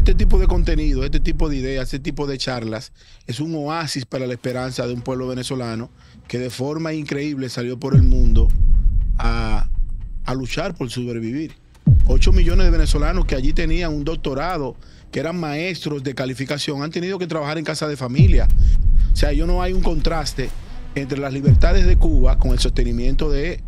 Este tipo de contenido, este tipo de ideas, este tipo de charlas es un oasis para la esperanza de un pueblo venezolano que de forma increíble salió por el mundo a, luchar por sobrevivir. Ocho millones de venezolanos que allí tenían un doctorado, que eran maestros de calificación, han tenido que trabajar en casa de familia. O sea, yo no hay un contraste entre las libertades de Cuba con el sostenimiento de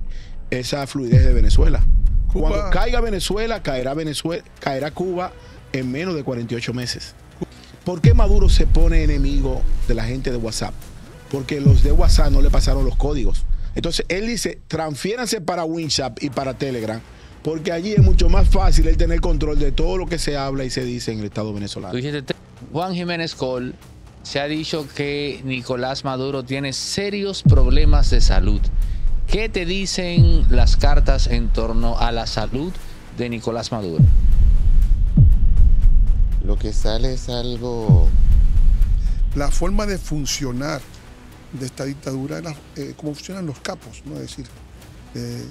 esa fluidez de Venezuela. Cuando caiga Venezuela, caerá Venezuela, caerá Cuba en menos de 48 meses. ¿Por qué Maduro se pone enemigo de la gente de WhatsApp? Porque los de WhatsApp no le pasaron los códigos. Entonces él dice, transfiéranse para WhatsApp y para Telegram, porque allí es mucho más fácil él tener control de todo lo que se habla y se dice en el Estado venezolano. Juan Jiménez Col se ha dicho que Nicolás Maduro tiene serios problemas de salud. ¿Qué te dicen las cartas en torno a la salud de Nicolás Maduro? lo que sale es algo... La forma de funcionar de esta dictadura es como eh, cómo funcionan los capos, ¿no? Es decir, eh,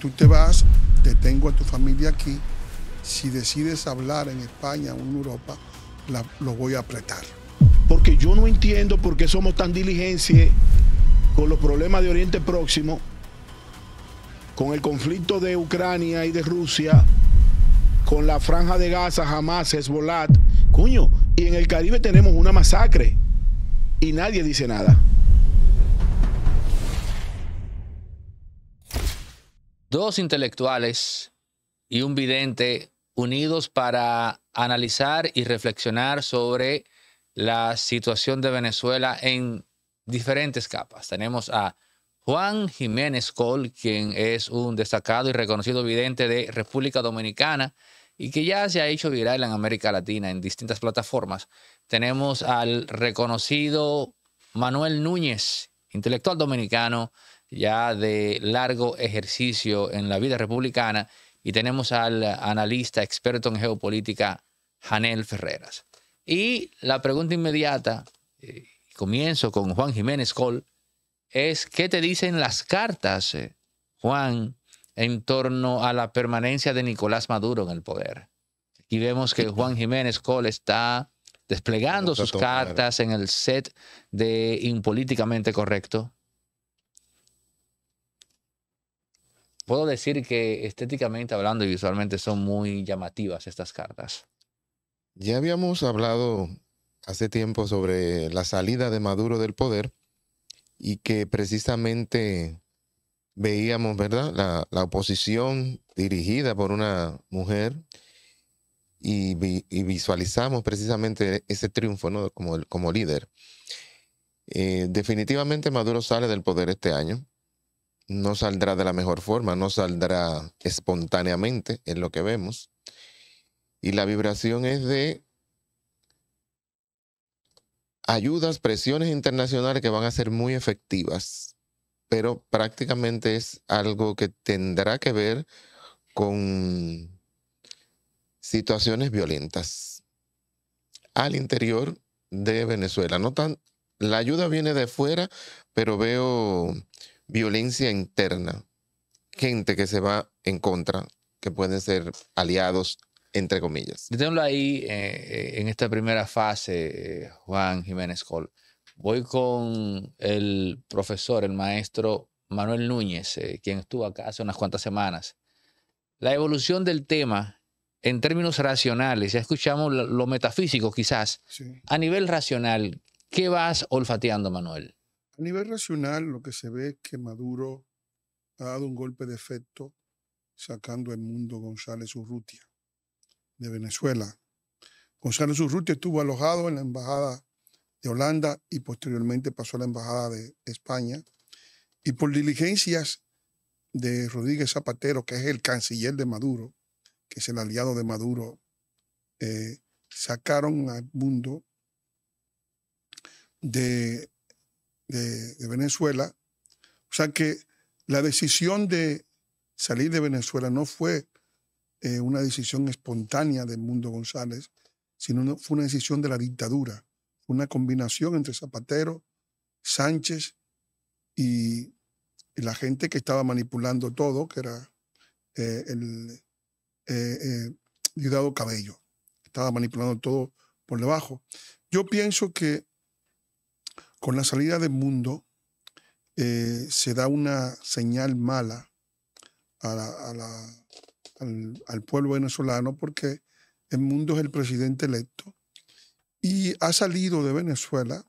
tú te vas, te tengo a tu familia aquí, si decides hablar en España o en Europa, la, lo voy a apretar. Porque yo no entiendo por qué somos tan diligencia con los problemas de Oriente Próximo, con el conflicto de Ucrania y de Rusia, con la franja de Gaza, Hamas, Hezbollah, cuño, y en el Caribe tenemos una masacre y nadie dice nada. Dos intelectuales y un vidente unidos para analizar y reflexionar sobre la situación de Venezuela en diferentes capas. Tenemos a Juan Jiménez Col, quien es un destacado y reconocido vidente de República Dominicana, y que ya se ha hecho viral en América Latina en distintas plataformas. Tenemos al reconocido Manuel Núñez, intelectual dominicano, ya de largo ejercicio en la vida republicana, y tenemos al analista experto en geopolítica, Janel Ferreras. Y la pregunta inmediata, eh, comienzo con Juan Jiménez Col, es ¿qué te dicen las cartas, eh, Juan, en torno a la permanencia de Nicolás Maduro en el poder. Y vemos que Juan Jiménez Cole está desplegando sus cartas en el set de impolíticamente correcto. Puedo decir que estéticamente hablando y visualmente son muy llamativas estas cartas. Ya habíamos hablado hace tiempo sobre la salida de Maduro del poder y que precisamente veíamos, ¿verdad? La, oposición dirigida por una mujer y, visualizamos precisamente ese triunfo ¿no? como, como líder. Eh, definitivamente Maduro sale del poder este año. No saldrá de la mejor forma, no saldrá espontáneamente, es lo que vemos. Y la vibración es de ayudas, presiones internacionales que van a ser muy efectivas pero prácticamente es algo que tendrá que ver con situaciones violentas al interior de Venezuela. No tan, la ayuda viene de fuera, pero veo violencia interna, gente que se va en contra, que pueden ser aliados, entre comillas. tengo ahí eh, eh, en esta primera fase, eh, Juan Jiménez Col. Voy con el profesor, el maestro Manuel Núñez, eh, quien estuvo acá hace unas cuantas semanas. La evolución del tema en términos racionales, ya escuchamos lo, metafísico quizás, a nivel racional, ¿qué vas olfateando, Manuel? A nivel racional, lo que se ve es que Maduro ha dado un golpe de efecto sacando al mundo González Urrutia de Venezuela. González Urrutia estuvo alojado en la embajada de Holanda y posteriormente pasó a la Embajada de España. Y por diligencias de Rodríguez Zapatero, que es el canciller de Maduro, que es el aliado de Maduro, eh, sacaron al mundo de, Venezuela. O sea que la decisión de salir de Venezuela no fue eh, una decisión espontánea de Mundo González, sino fue una decisión de la dictadura una combinación entre Zapatero, Sánchez y, la gente que estaba manipulando todo, que era eh, el eh, eh Cabello. Estaba manipulando todo por debajo. Yo pienso que con la salida del mundo eh, se da una señal mala al pueblo venezolano porque el mundo es el presidente electo y ha salido de Venezuela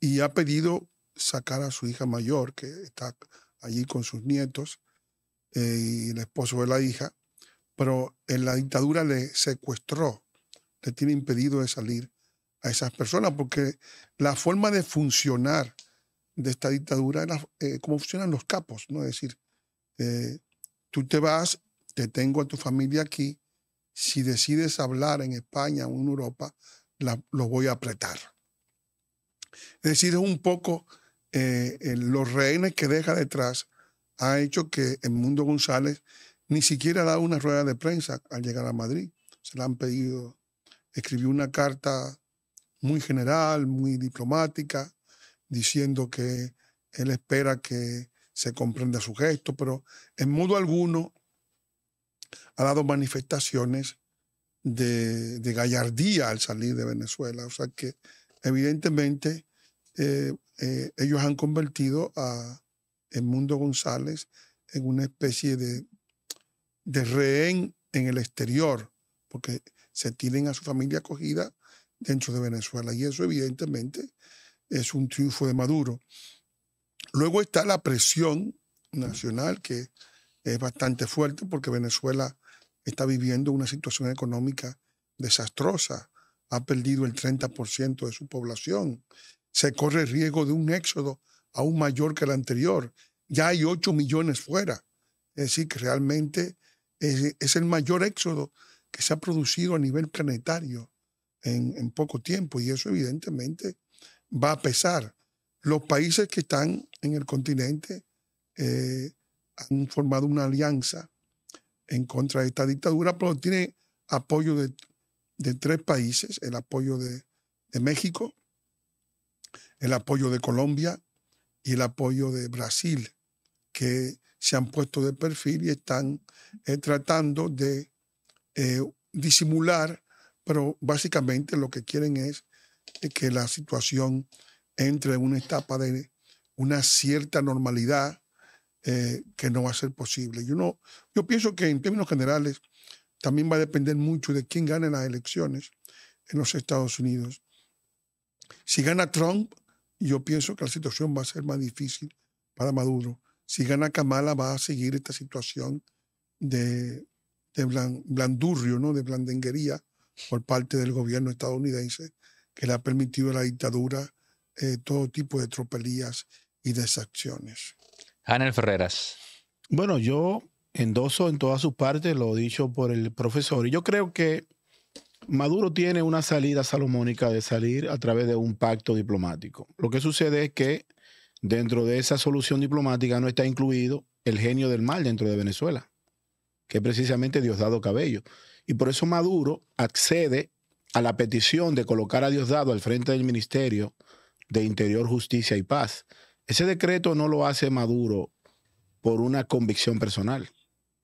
y ha pedido sacar a su hija mayor, que está allí con sus nietos, eh, y el esposo de la hija, pero en la dictadura le secuestró, le tiene impedido de salir a esas personas, porque la forma de funcionar de esta dictadura era eh, como funcionan los capos, ¿no? Es decir, eh, tú te vas, te tengo a tu familia aquí, si decides hablar en España o en Europa, lo voy a apretar. Es decir, es un poco eh, los rehenes que deja detrás ha hecho que el mundo González ni siquiera ha dado una rueda de prensa al llegar a Madrid. Se la han pedido, escribió una carta muy general, muy diplomática, diciendo que él espera que se comprenda su gesto, pero en modo alguno ha dado manifestaciones de, gallardía al salir de Venezuela. O sea que evidentemente eh, eh, ellos han convertido a Edmundo González en una especie de, de rehén en el exterior, porque se tienen a su familia acogida dentro de Venezuela. Y eso evidentemente es un triunfo de Maduro. Luego está la presión nacional que es bastante fuerte porque Venezuela está viviendo una situación económica desastrosa, ha perdido el 30% de su población, se corre el riesgo de un éxodo aún mayor que el anterior, ya hay 8 millones fuera, es decir, que realmente es, es el mayor éxodo que se ha producido a nivel planetario en, poco tiempo y eso evidentemente va a pesar. Los países que están en el continente eh, han formado una alianza en contra de esta dictadura, pero tiene apoyo de, tres países, el apoyo de, México, el apoyo de Colombia y el apoyo de Brasil, que se han puesto de perfil y están eh, tratando de eh, disimular, pero básicamente lo que quieren es eh, que la situación entre en una etapa de una cierta normalidad eh, que no va a ser posible. Yo, yo pienso que en términos generales también va a depender mucho de quién gane las elecciones en los Estados Unidos. Si gana Trump, yo pienso que la situación va a ser más difícil para Maduro. Si gana Kamala, va a seguir esta situación de, blandurrio, ¿no? de blandenguería por parte del gobierno estadounidense que le ha permitido a la dictadura eh, todo tipo de tropelías y desacciones. Anel Ferreras. Bueno, yo endoso en todas sus partes lo dicho por el profesor. Y yo creo que Maduro tiene una salida salomónica de salir a través de un pacto diplomático. Lo que sucede es que dentro de esa solución diplomática no está incluido el genio del mal dentro de Venezuela, que es precisamente Diosdado Cabello. Y por eso Maduro accede a la petición de colocar a Diosdado al frente del Ministerio de Interior, Justicia y Paz. Ese decreto no lo hace Maduro por una convicción personal.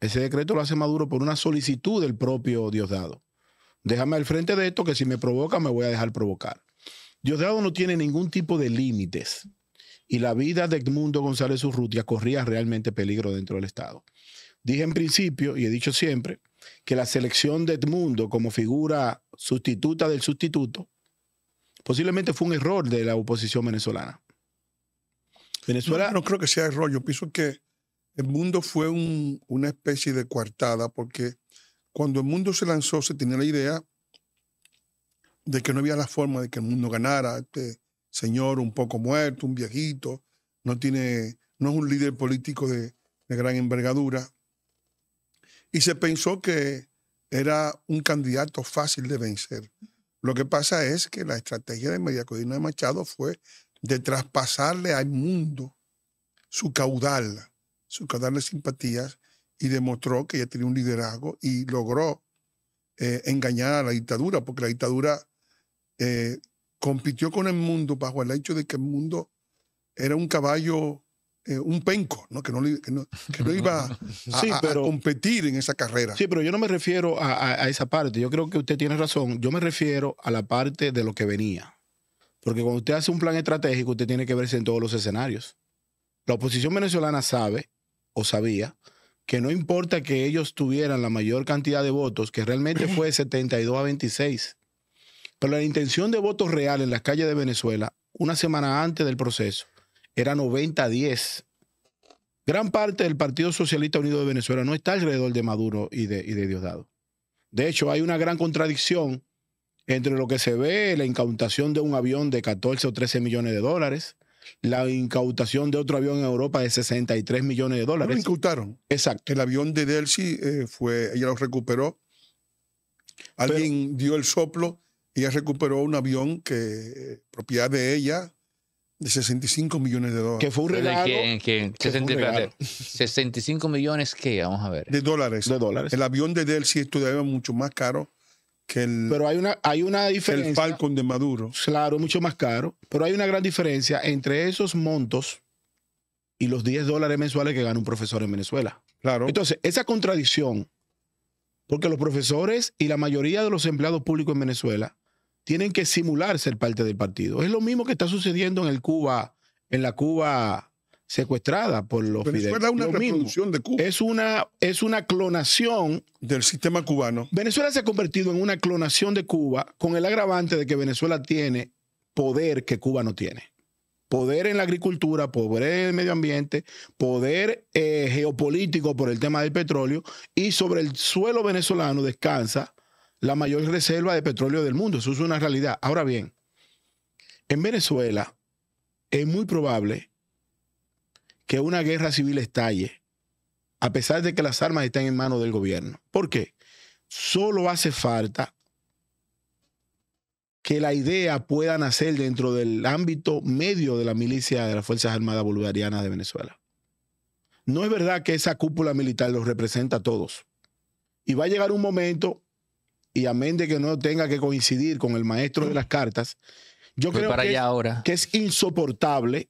Ese decreto lo hace Maduro por una solicitud del propio Diosdado. Déjame al frente de esto que si me provoca me voy a dejar provocar. Diosdado no tiene ningún tipo de límites y la vida de Edmundo González Urrutia corría realmente peligro dentro del Estado. Dije en principio y he dicho siempre que la selección de Edmundo como figura sustituta del sustituto posiblemente fue un error de la oposición venezolana. Venezuela. No, creo que sea el rollo. Pienso que el mundo fue una especie de coartada porque cuando el mundo se lanzó se tenía la idea de que no había la forma de que el mundo ganara. Este señor un poco muerto, un viejito, no, tiene, no es un líder político de, gran envergadura. Y se pensó que era un candidato fácil de vencer. Lo que pasa es que la estrategia de María de Machado fue de traspasarle al mundo su caudal, su caudal de simpatías, y demostró que ella tenía un liderazgo y logró eh, engañar a la dictadura, porque la dictadura eh, compitió con el mundo bajo el hecho de que el mundo era un caballo, eh, un penco, ¿no? Que, no, iba a, pero, competir en esa carrera. Sí, pero yo no me refiero a, esa parte, yo creo que usted tiene razón, yo me refiero a la parte de lo que venía. Porque cuando usted hace un plan estratégico, usted tiene que verse en todos los escenarios. La oposición venezolana sabe, o sabía, que no importa que ellos tuvieran la mayor cantidad de votos, que realmente fue 72 a 26, pero la intención de votos real en las calles de Venezuela, una semana antes del proceso, era 90 a 10. Gran parte del Partido Socialista Unido de Venezuela no está alrededor de Maduro y de, y de Diosdado. De hecho, hay una gran contradicción entre lo que se ve, la incautación de un avión de 14 o 13 millones de dólares, la incautación de otro avión en Europa de 63 millones de dólares. Lo incautaron. Exacto. El avión de Delcy eh, fue, ella lo recuperó. Alguien dio el soplo, y ella recuperó un avión que, propiedad de ella, de 65 millones de dólares. Que fue un regalo. 65 millones, ¿qué? Vamos a ver. De dólares. De dólares. El avión de Delcy estudiaba mucho más caro pero hay una, hay una diferencia. El Falcon de Maduro. Claro, mucho más caro. Pero hay una gran diferencia entre esos montos y los 10 dólares mensuales que gana un profesor en Venezuela. Claro. Entonces, esa contradicción, porque los profesores y la mayoría de los empleados públicos en Venezuela tienen que simular ser parte del partido. Es lo mismo que está sucediendo en el Cuba, en la Cuba secuestrada por los Venezuela Es una, es una clonación del sistema cubano. Venezuela se ha convertido en una clonación de Cuba con el agravante de que Venezuela tiene poder que Cuba no tiene. Poder en la agricultura, poder en el medio ambiente, poder eh, geopolítico por el tema del petróleo y sobre el suelo venezolano descansa la mayor reserva de petróleo del mundo. Eso es una realidad. Ahora bien, en Venezuela es muy probable que una guerra civil estalle, a pesar de que las armas estén en manos del gobierno. ¿Por qué? Solo hace falta que la idea pueda nacer dentro del ámbito medio de la milicia de las Fuerzas Armadas Bolivarianas de Venezuela. No es verdad que esa cúpula militar los representa a todos. Y va a llegar un momento, y amén de que no tenga que coincidir con el maestro de las cartas, yo creo que es insoportable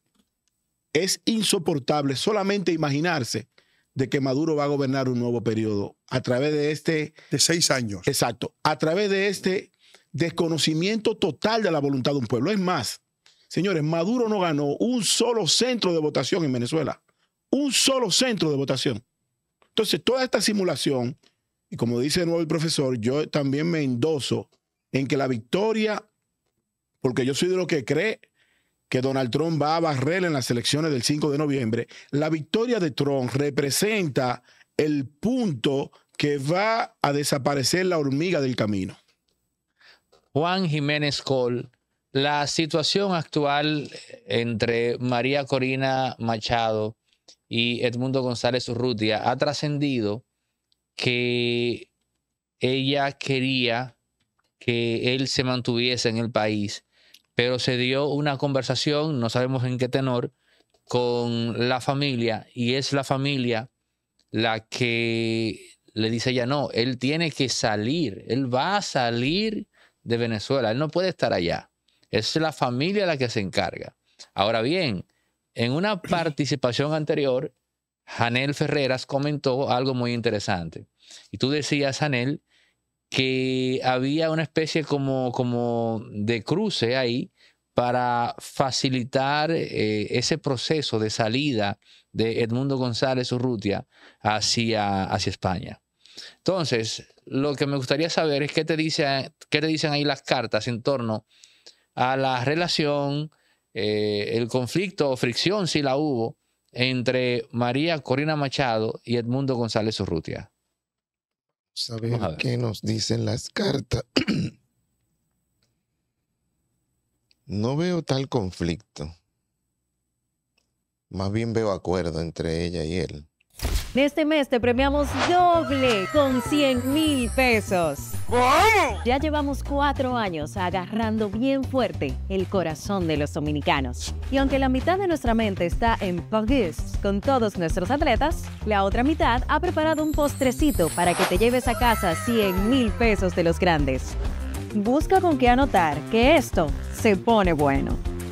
es insoportable solamente imaginarse de que Maduro va a gobernar un nuevo periodo a través de este... De seis años. Exacto, a través de este desconocimiento total de la voluntad de un pueblo. Es más, señores, Maduro no ganó un solo centro de votación en Venezuela, un solo centro de votación. Entonces, toda esta simulación, y como dice de nuevo el profesor, yo también me endoso en que la victoria, porque yo soy de lo que cree que Donald Trump va a barrer en las elecciones del 5 de noviembre, la victoria de Trump representa el punto que va a desaparecer la hormiga del camino. Juan Jiménez Col, la situación actual entre María Corina Machado y Edmundo González Urrutia ha trascendido que ella quería que él se mantuviese en el país pero se dio una conversación, no sabemos en qué tenor, con la familia y es la familia la que le dice ya no, él tiene que salir, él va a salir de Venezuela, él no puede estar allá. Es la familia la que se encarga. Ahora bien, en una participación anterior, Janel Ferreras comentó algo muy interesante. Y tú decías, Janel, que había una especie como, como de cruce ahí para facilitar eh, ese proceso de salida de Edmundo González Urrutia hacia, hacia España. Entonces, lo que me gustaría saber es qué te, dice, qué te dicen ahí las cartas en torno a la relación, eh, el conflicto o fricción, si la hubo, entre María Corina Machado y Edmundo González Urrutia. Sabemos qué nos dicen las cartas. no veo tal conflicto. Más bien veo acuerdo entre ella y él. Este mes te premiamos doble con 100 mil pesos. Ya llevamos cuatro años agarrando bien fuerte el corazón de los dominicanos. Y aunque la mitad de nuestra mente está en Pogues con todos nuestros atletas, la otra mitad ha preparado un postrecito para que te lleves a casa 100 mil pesos de los grandes. Busca con qué anotar que esto se pone bueno.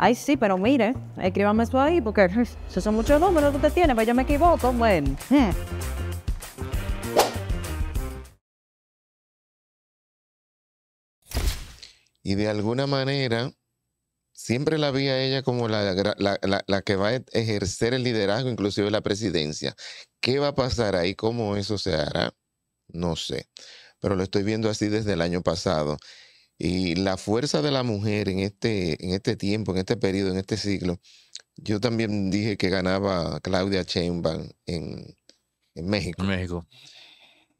Ay, sí, pero mire, escríbame eso ahí porque esos son muchos números que usted tiene, pero pues yo me equivoco. Bueno. Y de alguna manera, siempre la vi a ella como la, la, la, que va a ejercer el liderazgo, inclusive la presidencia. ¿Qué va a pasar ahí? ¿Cómo eso se hará? No sé. Pero lo estoy viendo así desde el año pasado. Y la fuerza de la mujer en este, en este tiempo, en este periodo, en este siglo, yo también dije que ganaba Claudia Sheinbaum en, México. México.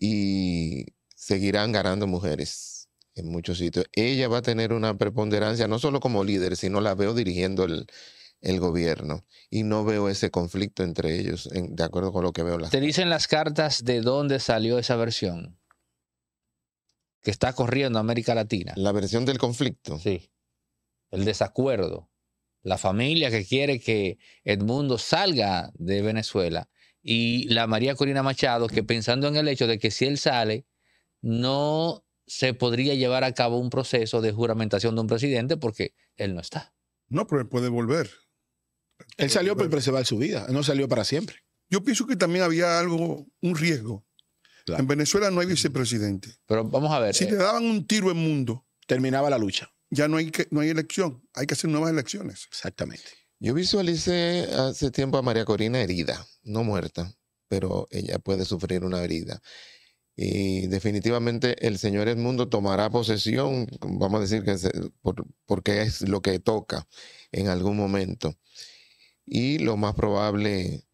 Y seguirán ganando mujeres en muchos sitios. Ella va a tener una preponderancia, no solo como líder, sino la veo dirigiendo el, gobierno. Y no veo ese conflicto entre ellos, de acuerdo con lo que veo. Las ¿Te dicen las cartas de dónde salió esa versión? que está corriendo América Latina. La versión del conflicto. Sí. El desacuerdo. La familia que quiere que Edmundo salga de Venezuela. Y la María Corina Machado, que pensando en el hecho de que si él sale, no se podría llevar a cabo un proceso de juramentación de un presidente porque él no está. No, pero él puede volver. Él salió para preservar su vida, no salió para siempre. Yo pienso que también había algo, un riesgo en Venezuela no hay vicepresidente. Pero vamos a ver. Si le eh. daban un tiro en mundo. Terminaba la lucha. Ya no hay, que, no hay elección. Hay que hacer nuevas elecciones. Exactamente. Yo visualicé hace tiempo a María Corina herida, no muerta, pero ella puede sufrir una herida. Y definitivamente el señor Edmundo tomará posesión, vamos a decir que porque es lo que toca en algún momento. Y lo más probable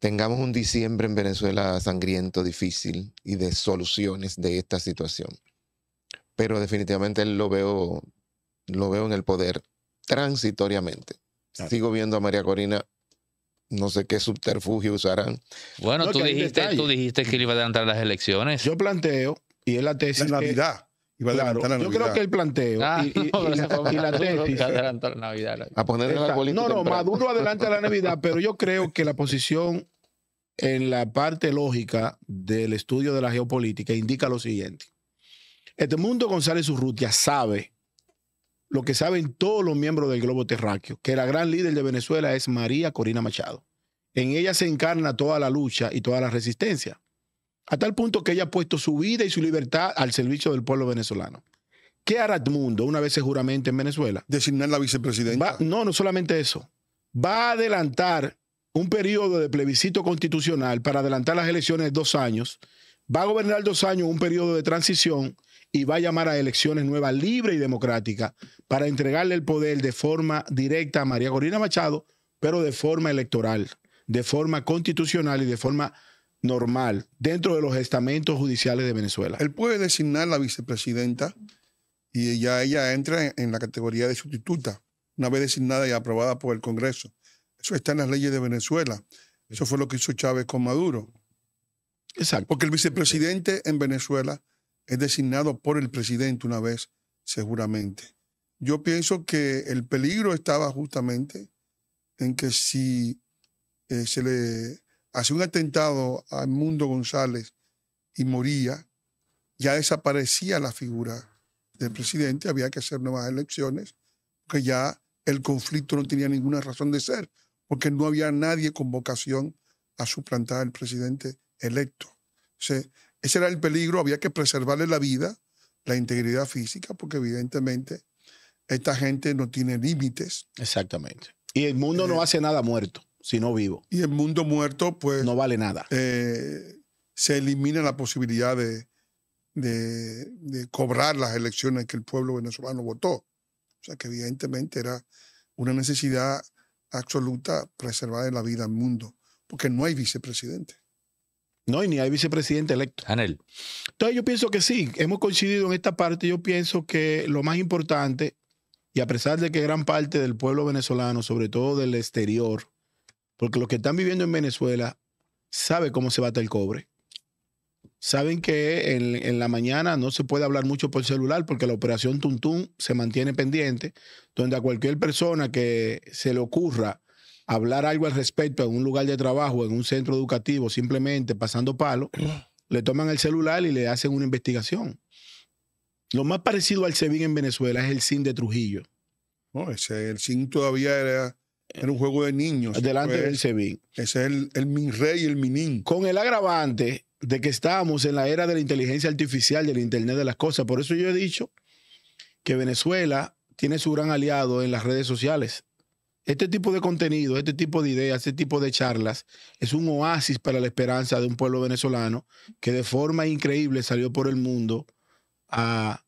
tengamos un diciembre en Venezuela sangriento, difícil y de soluciones de esta situación. Pero definitivamente lo veo, lo veo en el poder transitoriamente. Sigo viendo a María Corina, no sé qué subterfugio usarán. Bueno, tú, dijiste, tú dijiste que iba a adelantar las elecciones. Yo planteo, y es la tesis. La Navidad. Yo creo que el planteo y, la, No, no, Maduro adelanta la Navidad, pero yo creo que la posición en la parte lógica del estudio de la geopolítica indica lo siguiente. Este mundo, González Urrutia sabe lo que saben todos los miembros del globo terráqueo, que la gran líder de Venezuela es María Corina Machado. En ella se encarna toda la lucha y toda la resistencia a tal punto que ella ha puesto su vida y su libertad al servicio del pueblo venezolano. ¿Qué hará Edmundo una vez seguramente juramente en Venezuela? Designar la vicepresidenta. no, no solamente eso. Va a adelantar un periodo de plebiscito constitucional para adelantar las elecciones dos años. Va a gobernar dos años un periodo de transición y va a llamar a elecciones nuevas, libres y democráticas, para entregarle el poder de forma directa a María Corina Machado, pero de forma electoral, de forma constitucional y de forma normal dentro de los estamentos judiciales de Venezuela. Él puede designar la vicepresidenta y ya ella entra en la categoría de sustituta, una vez designada y aprobada por el Congreso. Eso está en las leyes de Venezuela. Eso fue lo que hizo Chávez con Maduro. Exacto. Porque el vicepresidente en Venezuela es designado por el presidente una vez, seguramente. Yo pienso que el peligro estaba justamente en que si eh, se le hace un atentado a Mundo González y moría, ya desaparecía la figura del presidente, había que hacer nuevas elecciones, porque ya el conflicto no tenía ninguna razón de ser, porque no había nadie con vocación a suplantar al presidente electo. ese era el peligro, había que preservarle la vida, la integridad física, porque evidentemente esta gente no tiene límites. Exactamente. Y el mundo no eh, hace nada muerto si no vivo. Y el mundo muerto, pues... No vale nada. Eh, se elimina la posibilidad de, cobrar las elecciones que el pueblo venezolano votó. O sea que evidentemente era una necesidad absoluta preservar la vida al mundo, porque no hay vicepresidente. No, y ni hay vicepresidente electo. Anel. Entonces yo pienso que sí, hemos coincidido en esta parte, yo pienso que lo más importante, y a pesar de que gran parte del pueblo venezolano, sobre todo del exterior, porque los que están viviendo en Venezuela saben cómo se bate el cobre. Saben que en, la mañana no se puede hablar mucho por celular porque la operación Tuntún se mantiene pendiente, donde a cualquier persona que se le ocurra hablar algo al respecto en un lugar de trabajo, en un centro educativo, simplemente pasando palo, le toman el celular y le hacen una investigación. Lo más parecido al SEBIN en Venezuela es el SIN de Trujillo. No, ese, el SIN todavía era era un juego de niños. Delante del Sevin. Ese es el, el Minrey y el Minin. Con el agravante de que estamos en la era de la inteligencia artificial, del Internet de las cosas. Por eso yo he dicho que Venezuela tiene su gran aliado en las redes sociales. Este tipo de contenido, este tipo de ideas, este tipo de charlas es un oasis para la esperanza de un pueblo venezolano que de forma increíble salió por el mundo a,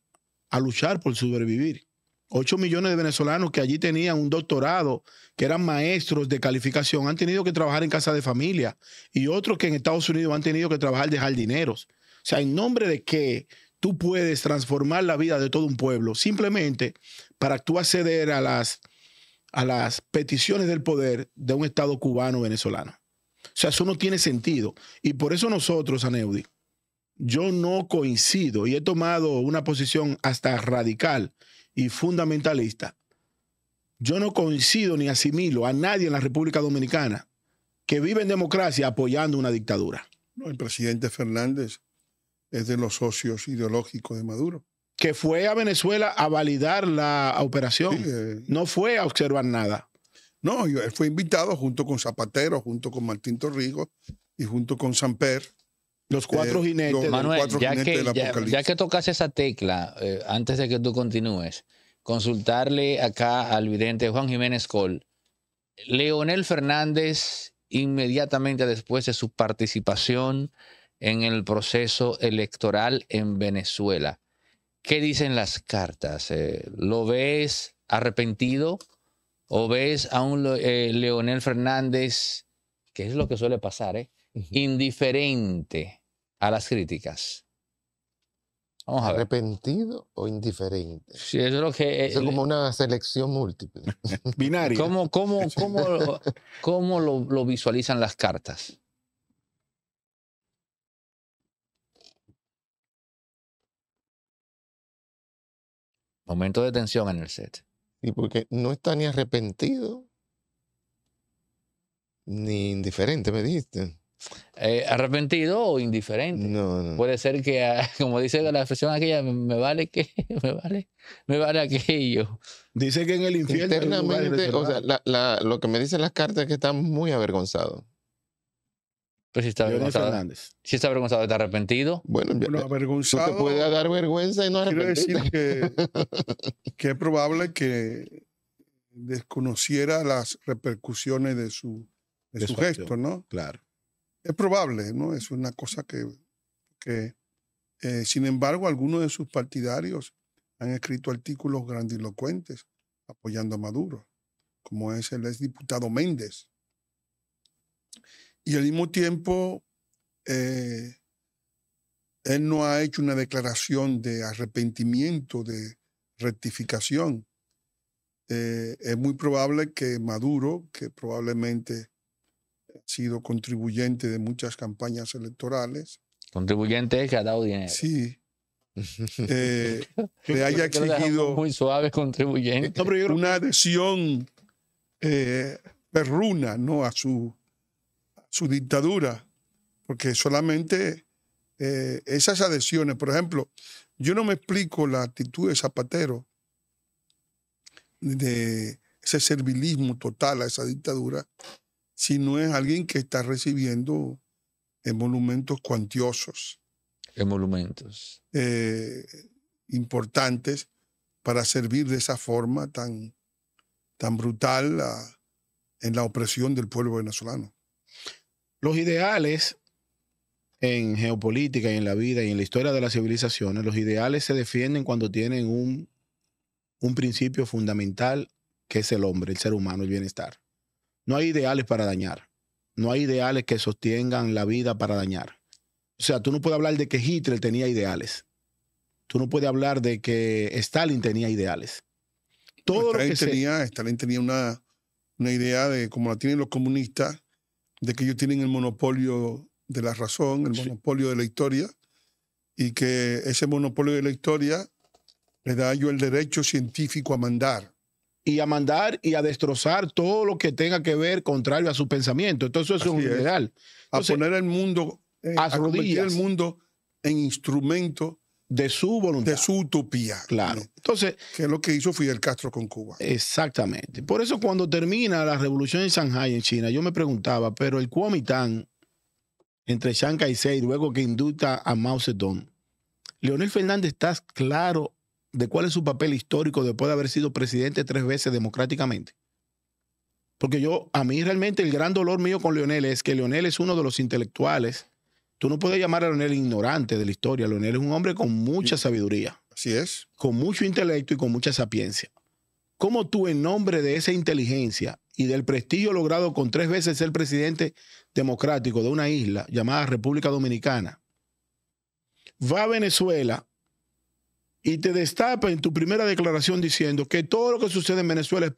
a luchar por sobrevivir. 8 millones de venezolanos que allí tenían un doctorado, que eran maestros de calificación, han tenido que trabajar en casa de familia y otros que en Estados Unidos han tenido que trabajar de jardineros. O sea, en nombre de qué tú puedes transformar la vida de todo un pueblo simplemente para tú acceder a las, a las peticiones del poder de un Estado cubano venezolano. O sea, eso no tiene sentido. Y por eso nosotros, Aneudi, yo no coincido y he tomado una posición hasta radical y fundamentalista. Yo no coincido ni asimilo a nadie en la República Dominicana que vive en democracia apoyando una dictadura. el presidente Fernández es de los socios ideológicos de Maduro. Que fue a Venezuela a validar la operación. Eh, no fue a observar nada. No, él fue invitado junto con Zapatero, junto con Martín Torrigo y junto con Samper los cuatro eh, Manuel, ya que, que tocas esa tecla, eh, antes de que tú continúes, consultarle acá al vidente Juan Jiménez Col. Leonel Fernández, inmediatamente después de su participación en el proceso electoral en Venezuela, ¿qué dicen las cartas? Eh, ¿Lo ves arrepentido o ves a un eh, Leonel Fernández, que es lo que suele pasar, eh? indiferente a las críticas. Vamos ¿Arrepentido o indiferente? Sí, eh, eso es lo que. como una selección múltiple. Binaria. ¿Cómo, cómo, cómo, cómo lo, lo, visualizan las cartas? Momento de tensión en el set. Y porque no está ni arrepentido ni indiferente, me dijiste. Eh, arrepentido o indiferente. Puede ser que, ah, como dice la expresión aquella, me vale que, me vale, me vale aquello. Dice que en el infierno. o sea, lo que me dicen las cartas es que está muy avergonzado está avergonzado. Si está avergonzado, está arrepentido. Bueno, eh, avergonzado. puede dar vergüenza y no decir que, es probable que desconociera las repercusiones de su, su gesto, ¿no? Claro. Es probable, ¿no? Es una cosa que, eh, sin embargo, algunos de sus partidarios han escrito artículos grandilocuentes apoyando a Maduro, como es el exdiputado Méndez. Y al mismo tiempo, eh, él no ha hecho una declaración de arrepentimiento, de rectificación. Eh, es muy probable que Maduro, que probablemente sido contribuyente de muchas campañas electorales. Contribuyente que ha dado dinero. Sí. le eh, haya exigido muy suaves contribuyente una adhesión eh, perruna no a su su dictadura porque solamente eh, esas adhesiones por ejemplo yo no me explico la actitud de Zapatero de ese servilismo total a esa dictadura si no es alguien que está recibiendo emolumentos cuantiosos. Emolumentos. Eh, importantes para servir de esa forma tan, tan brutal en la opresión del pueblo venezolano. Los ideales en geopolítica y en la vida y en la historia de las civilizaciones, los ideales se defienden cuando tienen un, un principio fundamental que es el hombre, el ser humano, el bienestar. No hay ideales para dañar. No hay ideales que sostengan la vida para dañar. O sea, tú no puedes hablar de que Hitler tenía ideales. Tú no puedes hablar de que Stalin tenía ideales. Todo lo que tenía, Stalin tenía una, una idea de, como la tienen los comunistas, de que ellos tienen el monopolio de la razón, el monopolio de la historia, y que ese monopolio de la historia le da yo el derecho científico a mandar y a mandar y a destrozar todo lo que tenga que ver contrario a su pensamiento. Entonces eso es un ideal. a poner el mundo, eh, a, el mundo en instrumento de su voluntad. De su utopía. Claro. Entonces. Que es lo que hizo Fidel Castro con Cuba. Exactamente. Por eso, cuando termina la revolución en Shanghai, en China, yo me preguntaba, pero el Kuomintang, entre Chiang Kai-shek, luego que induta a Mao Zedong, Leonel Fernández está claro de cuál es su papel histórico después de haber sido presidente tres veces democráticamente. Porque yo, a mí realmente el gran dolor mío con Leonel es que Leonel es uno de los intelectuales. Tú no puedes llamar a Leonel ignorante de la historia. Leonel es un hombre con mucha sabiduría. Así es. Con mucho intelecto y con mucha sapiencia. ¿Cómo tú, en nombre de esa inteligencia y del prestigio logrado con tres veces ser presidente democrático de una isla llamada República Dominicana, va a Venezuela y te destapa en tu primera declaración diciendo que todo lo que sucede en Venezuela es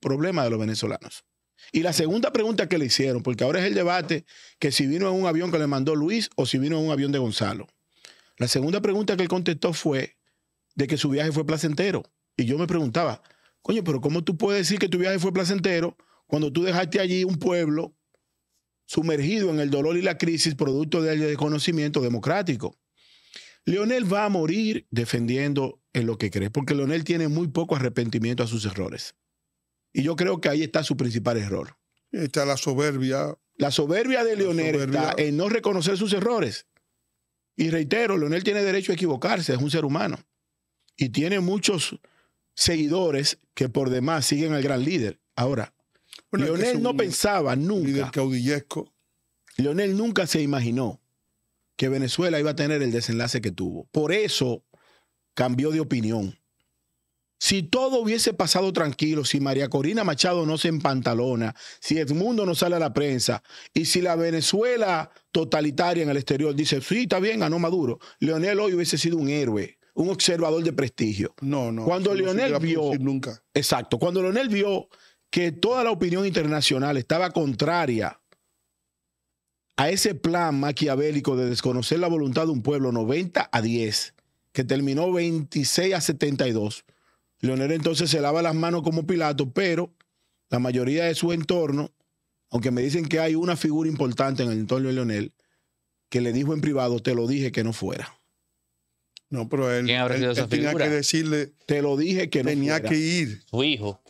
problema de los venezolanos. Y la segunda pregunta que le hicieron, porque ahora es el debate que si vino en un avión que le mandó Luis o si vino en un avión de Gonzalo. La segunda pregunta que él contestó fue de que su viaje fue placentero. Y yo me preguntaba, coño, pero ¿cómo tú puedes decir que tu viaje fue placentero cuando tú dejaste allí un pueblo sumergido en el dolor y la crisis producto del desconocimiento democrático? Leonel va a morir defendiendo en lo que cree, porque Leonel tiene muy poco arrepentimiento a sus errores. Y yo creo que ahí está su principal error. Está la soberbia. La soberbia de Leonel está en no reconocer sus errores. Y reitero, Leonel tiene derecho a equivocarse, es un ser humano. Y tiene muchos seguidores que por demás siguen al gran líder. Ahora, Leonel no pensaba nunca. Líder caudillesco. Leonel nunca se imaginó que Venezuela iba a tener el desenlace que tuvo. Por eso cambió de opinión. Si todo hubiese pasado tranquilo, si María Corina Machado no se empantalona, si Edmundo no sale a la prensa y si la Venezuela totalitaria en el exterior dice, sí, está bien, ganó Maduro, Leonel hoy hubiese sido un héroe, un observador de prestigio. No, no. Cuando no Leonel vio... Nunca. Exacto, cuando Leonel vio que toda la opinión internacional estaba contraria a ese plan maquiavélico de desconocer la voluntad de un pueblo 90 a 10, que terminó 26 a 72. Leonel entonces se lava las manos como Pilato, pero la mayoría de su entorno, aunque me dicen que hay una figura importante en el entorno de Leonel, que le dijo en privado, te lo dije que no fuera. No, pero él, tenía que decirle, te lo dije que tenía que ir. Su hijo.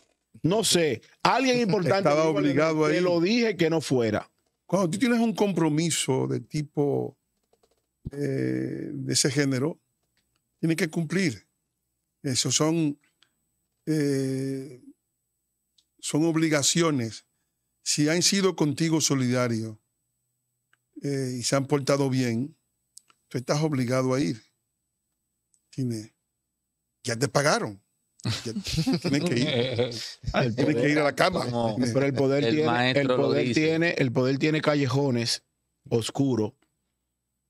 No sé, alguien importante. Estaba obligado a Te lo dije que no fuera. Cuando tú tienes un compromiso de tipo eh, de ese género, tienes que cumplir. Eso son, eh, son obligaciones. Si han sido contigo solidarios eh, y se han portado bien, tú estás obligado a ir. Tiene, ya te pagaron tiene que ah, ir. a la cama. pero el poder, tiene, el poder tiene, callejones oscuros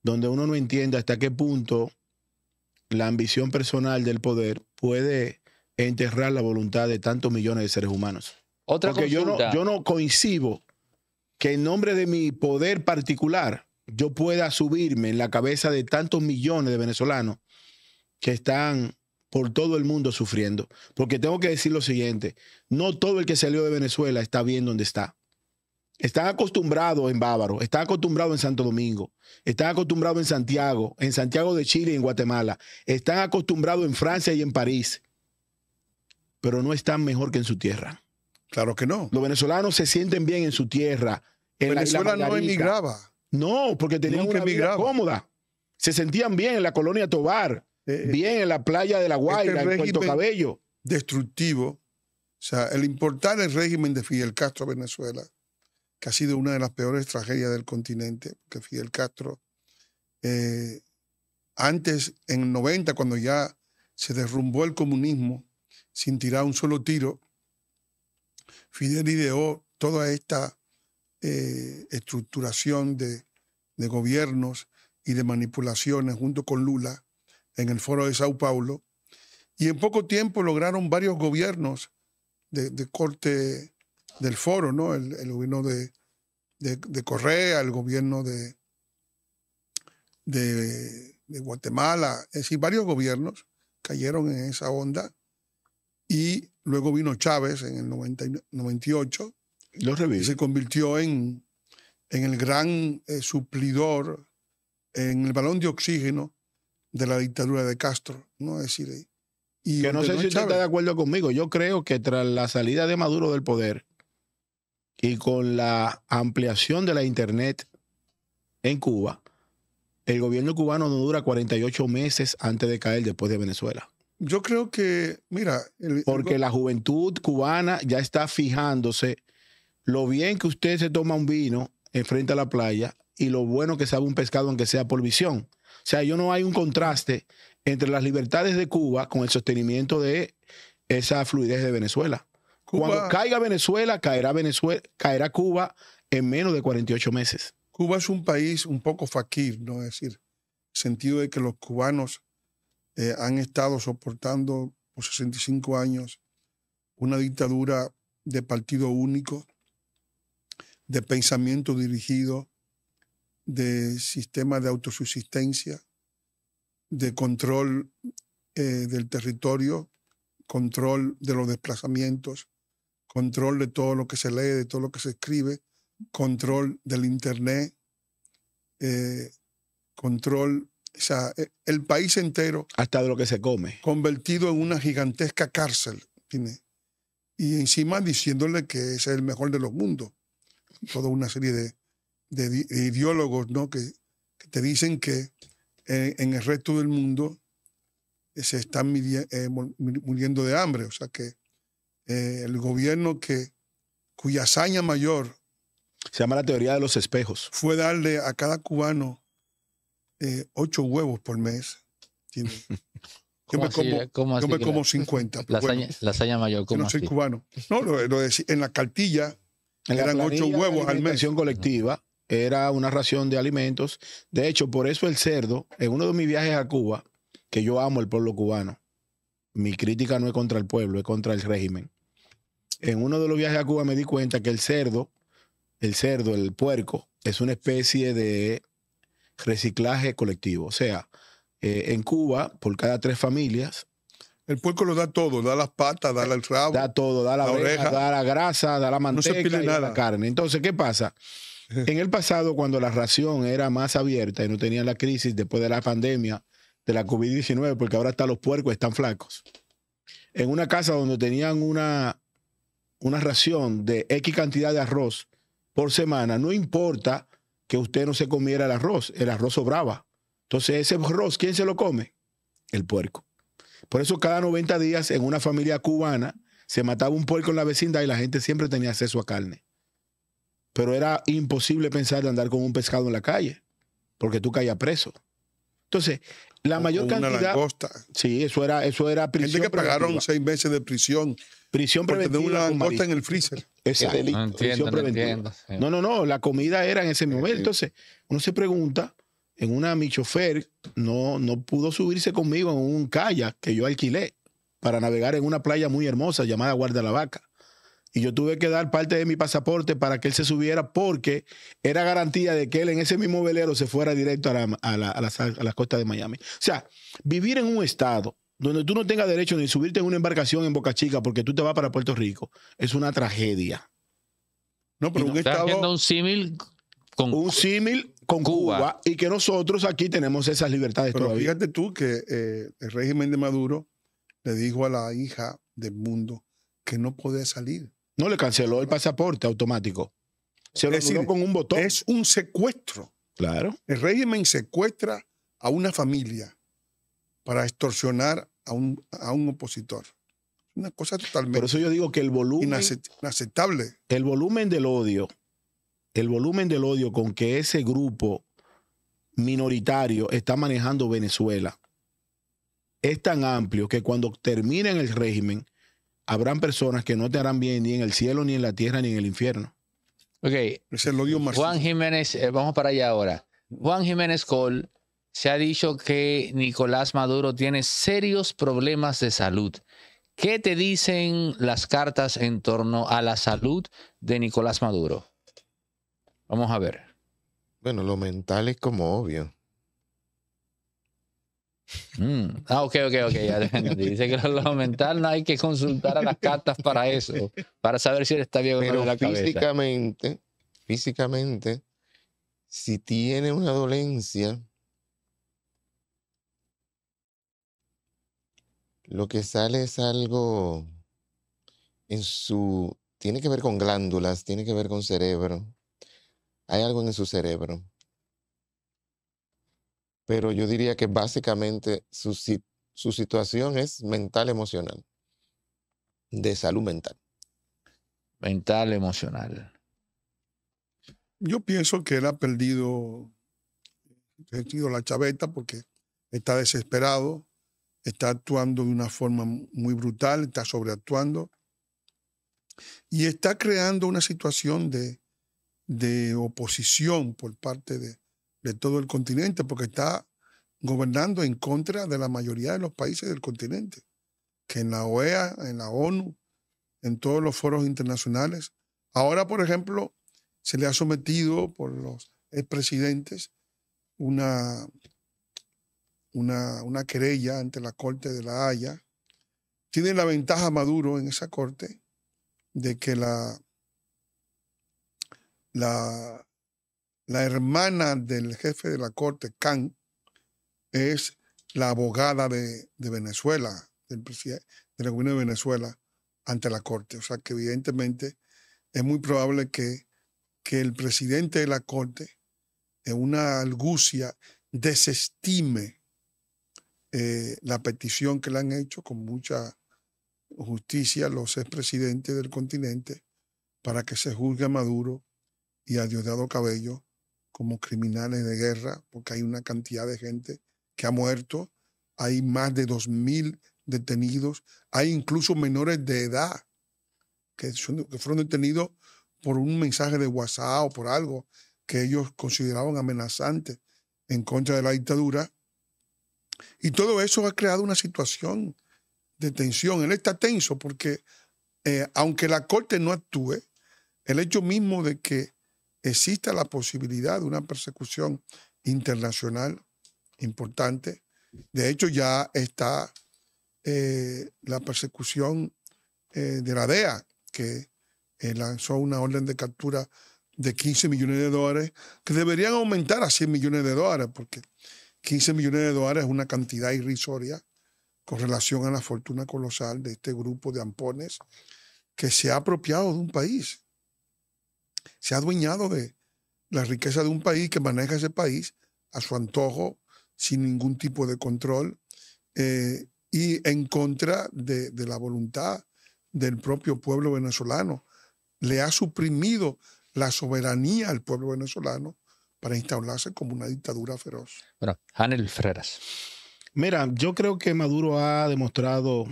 donde uno no entiende hasta qué punto la ambición personal del poder puede enterrar la voluntad de tantos millones de seres humanos. Otra Porque yo no, coincido que en nombre de mi poder particular yo pueda subirme en la cabeza de tantos millones de venezolanos que están por todo el mundo sufriendo. Porque tengo que decir lo siguiente, no todo el que salió de Venezuela está bien donde está. Están acostumbrados en Bávaro, están acostumbrados en Santo Domingo, están acostumbrados en Santiago, en Santiago de Chile y en Guatemala, están acostumbrados en Francia y en París, pero no están mejor que en su tierra. Claro que no. Los venezolanos se sienten bien en su tierra. Venezuela no emigraba. No, porque tenían una vida cómoda. Se sentían bien en la colonia Tobar. Eh, Bien, en la playa de La este Guaira, en Puerto Cabello. Destructivo. O sea, el importar el régimen de Fidel Castro a Venezuela, que ha sido una de las peores tragedias del continente, porque Fidel Castro, eh, antes, en el 90, cuando ya se derrumbó el comunismo, sin tirar un solo tiro, Fidel ideó toda esta eh, estructuración de, de gobiernos y de manipulaciones junto con Lula en el foro de Sao Paulo, y en poco tiempo lograron varios gobiernos de, corte del foro, ¿no? El, gobierno de, Correa, el gobierno de, de, Guatemala, es decir, varios gobiernos cayeron en esa onda y luego vino Chávez en el 98 y se convirtió en, el gran eh, suplidor, en el balón de oxígeno de la dictadura de Castro, ¿no? Es decir, eh, y que no sé si usted está de acuerdo conmigo. Yo creo que tras la salida de Maduro del poder y con la ampliación de la Internet en Cuba, el gobierno cubano no dura 48 meses antes de caer después de Venezuela. Yo creo que, mira. Porque la juventud cubana ya está fijándose lo bien que usted se toma un vino enfrente a la playa y lo bueno que sabe un pescado, aunque sea por visión. O sea, yo no hay un contraste entre las libertades de Cuba con el sostenimiento de esa fluidez de Venezuela. Cuando caiga Venezuela, caerá Venezuela, caerá Cuba en menos de 48 meses. Cuba es un país un poco faquir, ¿no? Es decir, sentido de que los cubanos eh, han estado soportando por 65 años una dictadura de partido único, de pensamiento dirigido, de sistemas de autosubsistencia, de control eh, del territorio, control de los desplazamientos, control de todo lo que se lee, de todo lo que se escribe, control del Internet, eh, control, o sea, e, el país entero. Hasta de lo que se come. Convertido en una gigantesca cárcel, Y encima diciéndole que es el mejor de los mundos. Toda una serie de de, ideólogos ¿no? que, te dicen que eh, en el resto del mundo eh, se están eh, muriendo de hambre. O sea que el gobierno que, cuya hazaña mayor... Se llama la teoría de los espejos. Fue darle a cada cubano ocho huevos por mes. Yo me, como, como, 50. La, pues, mayor, yo no soy cubano. No, lo, en la cartilla eran ocho huevos al mes. colectiva era una ración de alimentos. De hecho, por eso el cerdo, en uno de mis viajes a Cuba, que yo amo el pueblo cubano, mi crítica no es contra el pueblo, es contra el régimen. En uno de los viajes a Cuba me di cuenta que el cerdo, el cerdo, el puerco, es una especie de reciclaje colectivo. O sea, eh, en Cuba, por cada tres familias, el puerco lo da todo, da las patas, da el rabo. Da todo, da la, oreja, da la grasa, da la manteca da la carne. Entonces, ¿qué pasa? En el pasado, cuando la ración era más abierta y no tenían la crisis después de la pandemia de la COVID-19, porque ahora hasta los puercos están flacos, en una casa donde tenían una, una ración de X cantidad de arroz por semana, no importa que usted no se comiera el arroz, el arroz sobraba. Entonces ese arroz, ¿quién se lo come? El puerco. Por eso cada 90 días en una familia cubana se mataba un puerco en la vecindad y la gente siempre tenía acceso a carne. Pero era imposible pensar de andar con un pescado en la calle, porque tú caías preso. Entonces, la mayor una cantidad. Langosta. Sí, eso era, eso era prisión. Gente que pagaron seis meses de prisión. Prisión preventiva. una langosta en el freezer. Esa No no, no, no, no, La comida era en ese momento. Entonces, uno se pregunta, en una, mi chofer no, no pudo subirse conmigo en un kayak que yo alquilé para navegar en una playa muy hermosa llamada Guarda la Vaca. Y yo tuve que dar parte de mi pasaporte para que él se subiera porque era garantía de que él en ese mismo velero se fuera directo a las costas costa de Miami. O sea, vivir en un estado donde tú no tengas derecho ni subirte en una embarcación en Boca Chica porque tú te vas para Puerto Rico es una tragedia. No, pero un estado... un símil con... Un símil con Cuba. y que nosotros aquí tenemos esas libertades Pero Fíjate tú que eh, el régimen de Maduro le dijo a la hija del mundo que no podía salir. No le canceló el pasaporte automático. Se lo con un botón. Es un secuestro. Claro. El régimen secuestra a una familia para extorsionar a un, a un opositor. Una cosa totalmente. Por eso yo digo que el volumen. Inaceptable. El volumen del odio, el volumen del odio con que ese grupo minoritario está manejando Venezuela es tan amplio que cuando terminen el régimen, habrán personas que no te harán bien ni en el cielo, ni en la tierra, ni en el infierno. Ok. Es el odio Juan Jiménez, eh, vamos para allá ahora. Juan Jiménez Cole, se ha dicho que Nicolás Maduro tiene serios problemas de salud. ¿Qué te dicen las cartas en torno a la salud de Nicolás Maduro? Vamos a ver. Bueno, lo mental es como obvio. Mm. Ah, ok, ok, ok. Dice que lo, mental no hay que consultar a las cartas para eso, para saber si él está bien o no. físicamente, si tiene una dolencia, lo que sale es algo en su. Tiene que ver con glándulas, tiene que ver con cerebro. Hay algo en su cerebro pero yo diría que básicamente su, situación es mental, emocional, de salud mental. Mental, emocional. Yo pienso que él ha perdido, la chaveta porque está desesperado, está actuando de una forma muy brutal, está sobreactuando y está creando una situación de oposición por parte de, de todo el continente, porque está gobernando en contra de la mayoría de los países del continente, que en la OEA, en la ONU, en todos los foros internacionales. Ahora, por ejemplo, se le ha sometido por los expresidentes una, una, una querella ante la Corte de la Haya. Tiene la ventaja Maduro en esa Corte de que la, la, la hermana del jefe de la corte, Khan, es la abogada de, Venezuela, del, la gobierno de Venezuela, ante la corte. O sea que evidentemente es muy probable que, el presidente de la corte, en una argucia, desestime eh, la petición que le han hecho con mucha justicia los expresidentes del continente para que se juzgue a Maduro y a Diosdado Cabello como criminales de guerra, porque hay una cantidad de gente que ha muerto, hay más de 2.000 detenidos, hay incluso menores de edad que, fueron detenidos por un mensaje de WhatsApp o por algo que ellos consideraban amenazante en contra de la dictadura. Y todo eso ha creado una situación de tensión. Él está tenso porque, eh, aunque la Corte no actúe, el hecho mismo de que existe la posibilidad de una persecución internacional importante. De hecho, ya está eh, la persecución eh, de la DEA, que eh, lanzó una orden de captura de 15 millones de dólares, que deberían aumentar a 100 millones de dólares, porque 15 millones de dólares es una cantidad irrisoria con relación a la fortuna colosal de este grupo de ampones que se ha apropiado de un país se ha adueñado de la riqueza de un país que maneja ese país a su antojo, sin ningún tipo de control eh, y en contra de, la voluntad del propio pueblo venezolano. Le ha suprimido la soberanía al pueblo venezolano para instaurarse como una dictadura feroz. Bueno, Hanel Ferreras. Mira, yo creo que Maduro ha demostrado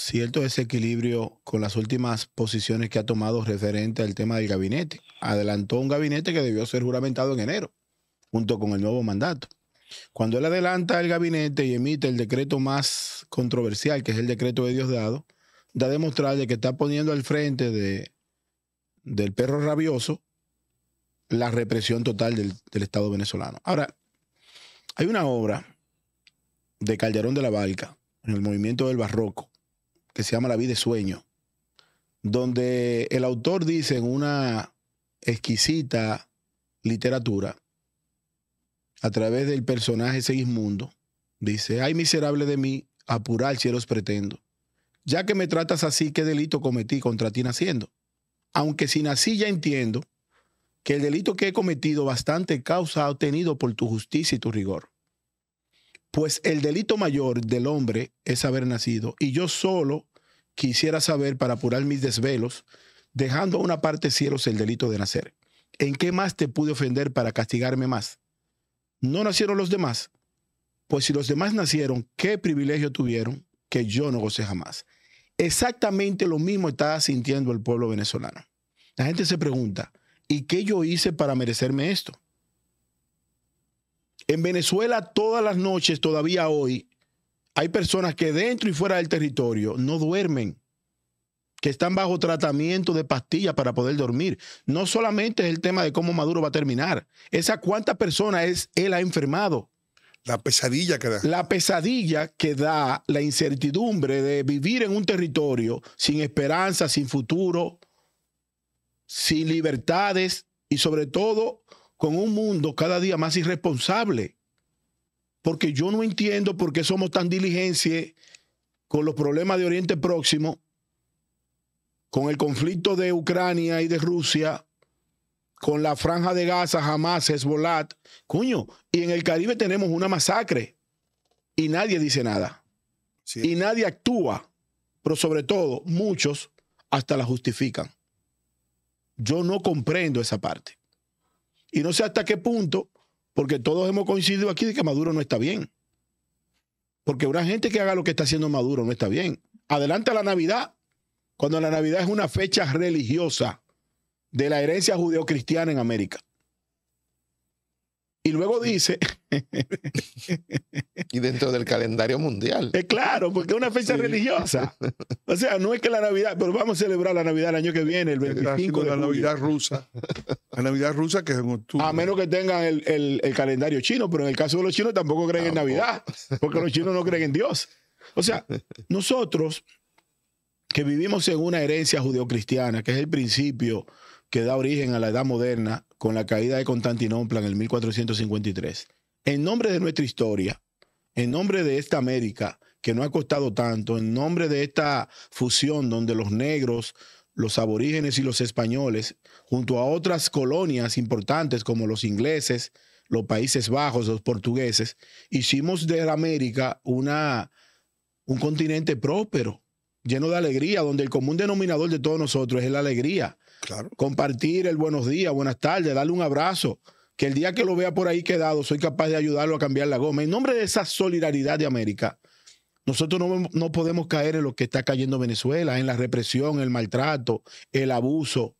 cierto desequilibrio con las últimas posiciones que ha tomado referente al tema del gabinete. Adelantó un gabinete que debió ser juramentado en enero, junto con el nuevo mandato. Cuando él adelanta el gabinete y emite el decreto más controversial, que es el decreto de Diosdado, da a demostrar que está poniendo al frente de, del perro rabioso la represión total del, del Estado venezolano. Ahora, hay una obra de Calderón de la Barca, en el movimiento del barroco, que se llama La vida de sueño, donde el autor dice en una exquisita literatura, a través del personaje Segismundo, dice, ay miserable de mí, apurar cielos pretendo. Ya que me tratas así, ¿qué delito cometí contra ti naciendo? Aunque si nací ya entiendo que el delito que he cometido bastante causa ha obtenido por tu justicia y tu rigor. Pues el delito mayor del hombre es haber nacido, y yo solo quisiera saber para apurar mis desvelos, dejando a una parte cielos el delito de nacer. ¿En qué más te pude ofender para castigarme más? ¿No nacieron los demás? Pues si los demás nacieron, ¿qué privilegio tuvieron que yo no gocé jamás? Exactamente lo mismo está sintiendo el pueblo venezolano. La gente se pregunta, ¿y qué yo hice para merecerme esto? En Venezuela todas las noches, todavía hoy, hay personas que dentro y fuera del territorio no duermen, que están bajo tratamiento de pastillas para poder dormir. No solamente es el tema de cómo Maduro va a terminar, Esa cuántas personas es, él ha enfermado. La pesadilla que da. La pesadilla que da la incertidumbre de vivir en un territorio sin esperanza, sin futuro, sin libertades y sobre todo con un mundo cada día más irresponsable. Porque yo no entiendo por qué somos tan diligencia con los problemas de Oriente Próximo, con el conflicto de Ucrania y de Rusia, con la franja de Gaza, Hamas, Hezbollah. cuño, y en el Caribe tenemos una masacre y nadie dice nada. Y nadie actúa, pero sobre todo muchos hasta la justifican. Yo no comprendo esa parte. Y no sé hasta qué punto, porque todos hemos coincidido aquí de que Maduro no está bien. Porque una gente que haga lo que está haciendo Maduro no está bien. Adelanta la Navidad, cuando la Navidad es una fecha religiosa de la herencia judeocristiana en América. Y luego dice. y dentro del calendario mundial. Es eh, claro, porque es una fecha religiosa. O sea, no es que la Navidad, pero vamos a celebrar la Navidad el año que viene, el 25 de La Navidad rusa. La Navidad rusa que es en octubre. A menos que tengan el, calendario chino, pero en el caso de los chinos tampoco creen en Navidad, porque los chinos no creen en Dios. O sea, nosotros que vivimos en una herencia judeocristiana, que es el principio que da origen a la Edad Moderna con la caída de Constantinopla en el 1453. En nombre de nuestra historia, en nombre de esta América que no ha costado tanto, en nombre de esta fusión donde los negros, los aborígenes y los españoles, junto a otras colonias importantes como los ingleses, los Países Bajos, los portugueses, hicimos de la América una, un continente próspero, lleno de alegría, donde el común denominador de todos nosotros es la alegría. Compartir el buenos días, buenas tardes, darle un abrazo. Que el día que lo vea por ahí quedado, soy capaz de ayudarlo a cambiar la goma. En nombre de esa solidaridad de América, nosotros no, podemos caer en lo que está cayendo Venezuela, en la represión, el maltrato, el abuso,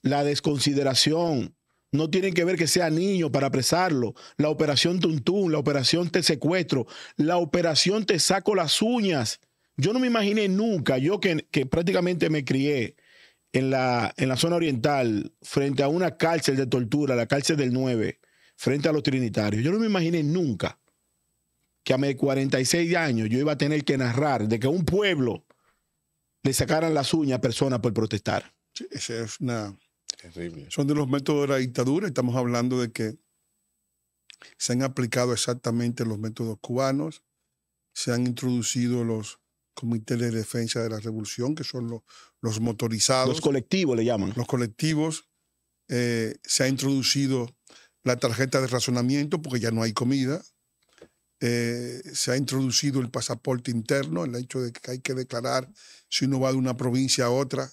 la desconsideración. No tienen que ver que sea niño para apresarlo. La operación Tuntún, la operación Te Secuestro, la operación Te Saco las Uñas. Yo no me imaginé nunca, yo que, que prácticamente me crié en la, zona oriental, frente a una cárcel de tortura, la cárcel del 9, frente a los trinitarios. Yo no me imaginé nunca que a mis 46 años yo iba a tener que narrar de que a un pueblo le sacaran las uñas a personas por protestar. es una... Terrible. Son de los métodos de la dictadura. Estamos hablando de que se han aplicado exactamente los métodos cubanos, se han introducido los Comité de Defensa de la Revolución, que son los, motorizados. Los colectivos le llaman. Los colectivos. Eh, se ha introducido la tarjeta de razonamiento porque ya no hay comida. Eh, se ha introducido el pasaporte interno, el hecho de que hay que declarar si uno va de una provincia a otra,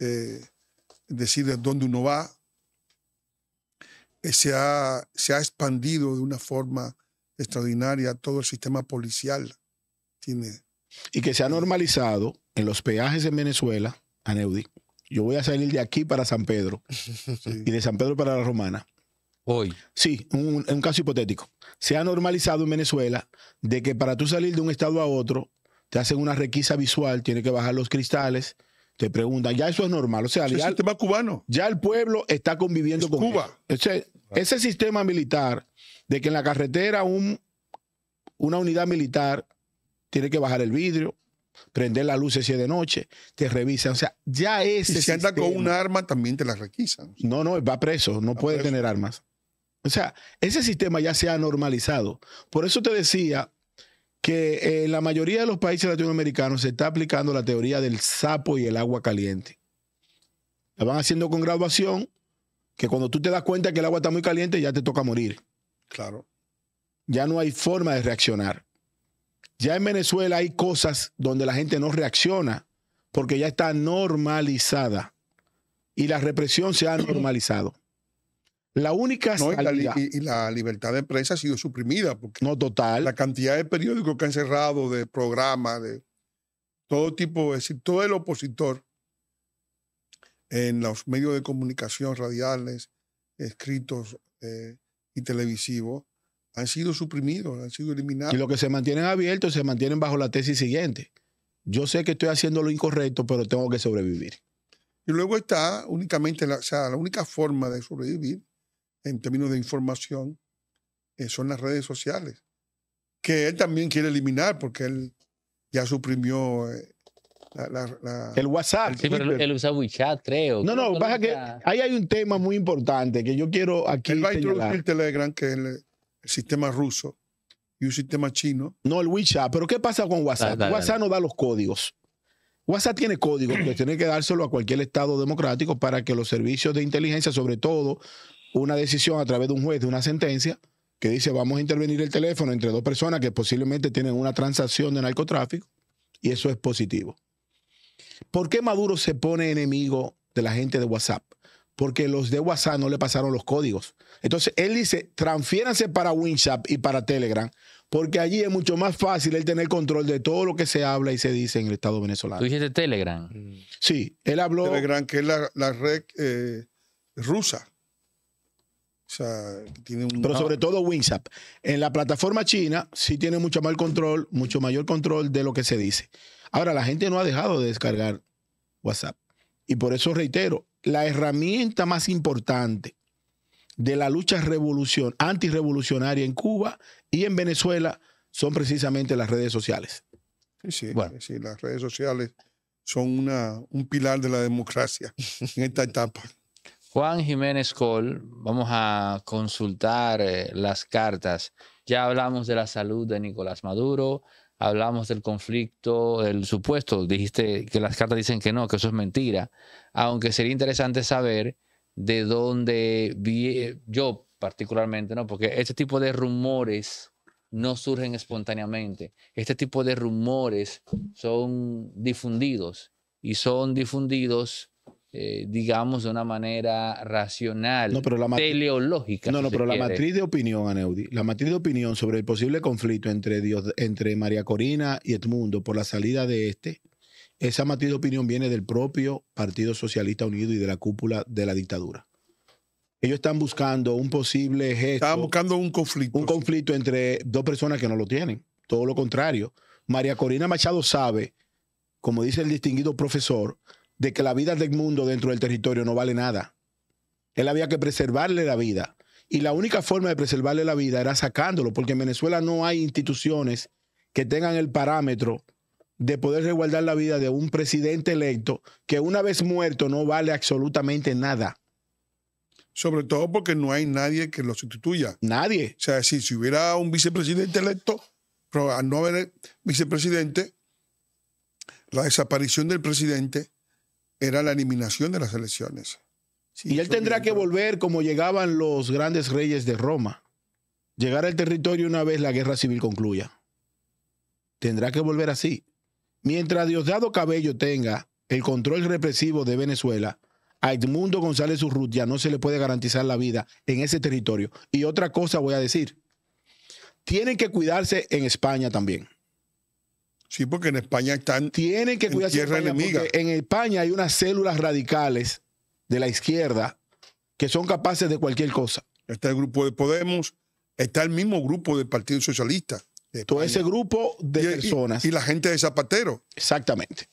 eh, decir de dónde uno va. se, ha, se, ha, expandido de una forma extraordinaria todo el sistema policial. Tiene y que se ha normalizado en los peajes en Venezuela, a Yo voy a salir de aquí para San Pedro y de San Pedro para la Romana. Hoy. Sí, un, un caso hipotético. Se ha normalizado en Venezuela de que para tú salir de un estado a otro, te hacen una requisa visual, tiene que bajar los cristales, te preguntan, ya eso es normal. O sea, ya, el sistema cubano. Ya el pueblo está conviviendo con Cuba. Ese, sistema militar de que en la carretera una unidad militar tiene que bajar el vidrio, prender las luces si es de noche, te revisan. O sea, ya es. Si anda con un arma, también te la requisan. No, no, va preso, no puede tener armas. O sea, ese sistema ya se ha normalizado. Por eso te decía que eh, en la mayoría de los países latinoamericanos se está aplicando la teoría del sapo y el agua caliente. La van haciendo con graduación, que cuando tú te das cuenta que el agua está muy caliente, ya te toca morir. Claro. Ya no hay forma de reaccionar. Ya en Venezuela hay cosas donde la gente no reacciona porque ya está normalizada y la represión se ha normalizado. La única y, la, libertad de prensa ha sido suprimida. Porque no, total. La cantidad de periódicos que han cerrado, de programas, de todo tipo, es decir, todo el opositor en los medios de comunicación radiales, escritos eh, y televisivos, han sido suprimidos, han sido eliminados. Y lo que se mantienen abiertos se mantienen bajo la tesis siguiente. Yo sé que estoy haciendo lo incorrecto, pero tengo que sobrevivir. Y luego está únicamente, la, o sea, la única forma de sobrevivir en términos de información eh, son las redes sociales, que él también quiere eliminar porque él ya suprimió eh, la, el WhatsApp. Sí, pero él usa WeChat, creo. No, no, pasa que ahí hay un tema muy importante que yo quiero aquí. Él va a introducir Telegram, que él sistema ruso y un sistema chino. No, el WeChat. Pero ¿qué pasa con WhatsApp? WhatsApp no da los códigos. WhatsApp tiene códigos que tiene que dárselo a cualquier Estado democrático para que los servicios de inteligencia, sobre todo una decisión a través de un juez, de una sentencia, que dice vamos a intervenir el teléfono entre dos personas que posiblemente tienen una transacción de narcotráfico, y eso es positivo. ¿Por qué Maduro se pone enemigo de la gente de WhatsApp? porque los de WhatsApp no le pasaron los códigos. Entonces él dice, transfiéranse para WhatsApp y para Telegram, porque allí es mucho más fácil el tener control de todo lo que se habla y se dice en el Estado venezolano. ¿Tú dijiste Telegram? Mm. Sí, él habló... Telegram, que es la, red eh, rusa. O sea, tiene un... Pero sobre todo WhatsApp. En la plataforma china sí tiene mucho más control, mucho mayor control de lo que se dice. Ahora, la gente no ha dejado de descargar WhatsApp. Y por eso reitero, la herramienta más importante de la lucha revolución, antirrevolucionaria en Cuba y en Venezuela son precisamente las redes sociales. Sí, sí, las redes sociales son un pilar de la democracia en esta etapa. Juan Jiménez Col, vamos a consultar eh, las cartas. Ya hablamos de la salud de Nicolás Maduro, hablamos del conflicto, del supuesto, dijiste que las cartas dicen que no, que eso es mentira, aunque sería interesante saber de dónde vi, yo particularmente, ¿no? Porque este tipo de rumores no surgen espontáneamente. Este tipo de rumores son difundidos y son difundidos eh, digamos, de una manera racional, teleológica. No, no, pero la matriz de opinión, Aneudi, la matriz de opinión sobre el posible conflicto entre, Dios, entre María Corina y Edmundo por la salida de este, esa matriz de opinión viene del propio Partido Socialista Unido y de la cúpula de la dictadura. Ellos están buscando un posible gesto. Estaban buscando un conflicto. Un conflicto entre dos personas que no lo tienen. Todo lo contrario. María Corina Machado sabe, como dice el distinguido profesor, de que la vida del mundo dentro del territorio no vale nada. Él había que preservarle la vida. Y la única forma de preservarle la vida era sacándolo, porque en Venezuela no hay instituciones que tengan el parámetro de poder resguardar la vida de un presidente electo que una vez muerto no vale absolutamente nada. Sobre todo porque no hay nadie que lo sustituya. Nadie. O sea, si, si hubiera un vicepresidente electo, pero al no haber vicepresidente, la desaparición del presidente era la eliminación de las elecciones. y él tendrá que volver como llegaban los grandes reyes de Roma, llegar al territorio una vez la guerra civil concluya. Tendrá que volver así. Mientras Diosdado Cabello tenga el control represivo de Venezuela, a Edmundo González Urrutia no se le puede garantizar la vida en ese territorio. Y otra cosa voy a decir, tienen que cuidarse en España también. Sí, porque en España están. Tienen que cuidarse. Porque en España hay unas células radicales de la izquierda que son capaces de cualquier cosa. Está el grupo de Podemos, está el mismo grupo del Partido Socialista. Todo ese grupo de personas. Y, la gente de Zapatero. Exactamente.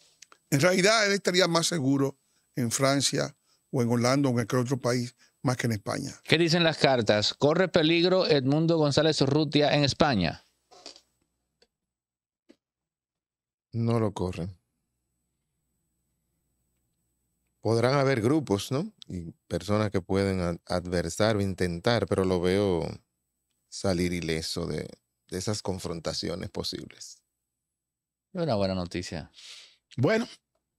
En realidad, él estaría más seguro en Francia o en Holanda o en cualquier otro país más que en España. ¿Qué dicen las cartas? ¿Corre peligro Edmundo González Rutia en España? No lo corren. Podrán haber grupos, ¿no? Y personas que pueden adversar o intentar, pero lo veo salir ileso de, esas confrontaciones posibles. una buena noticia. Bueno,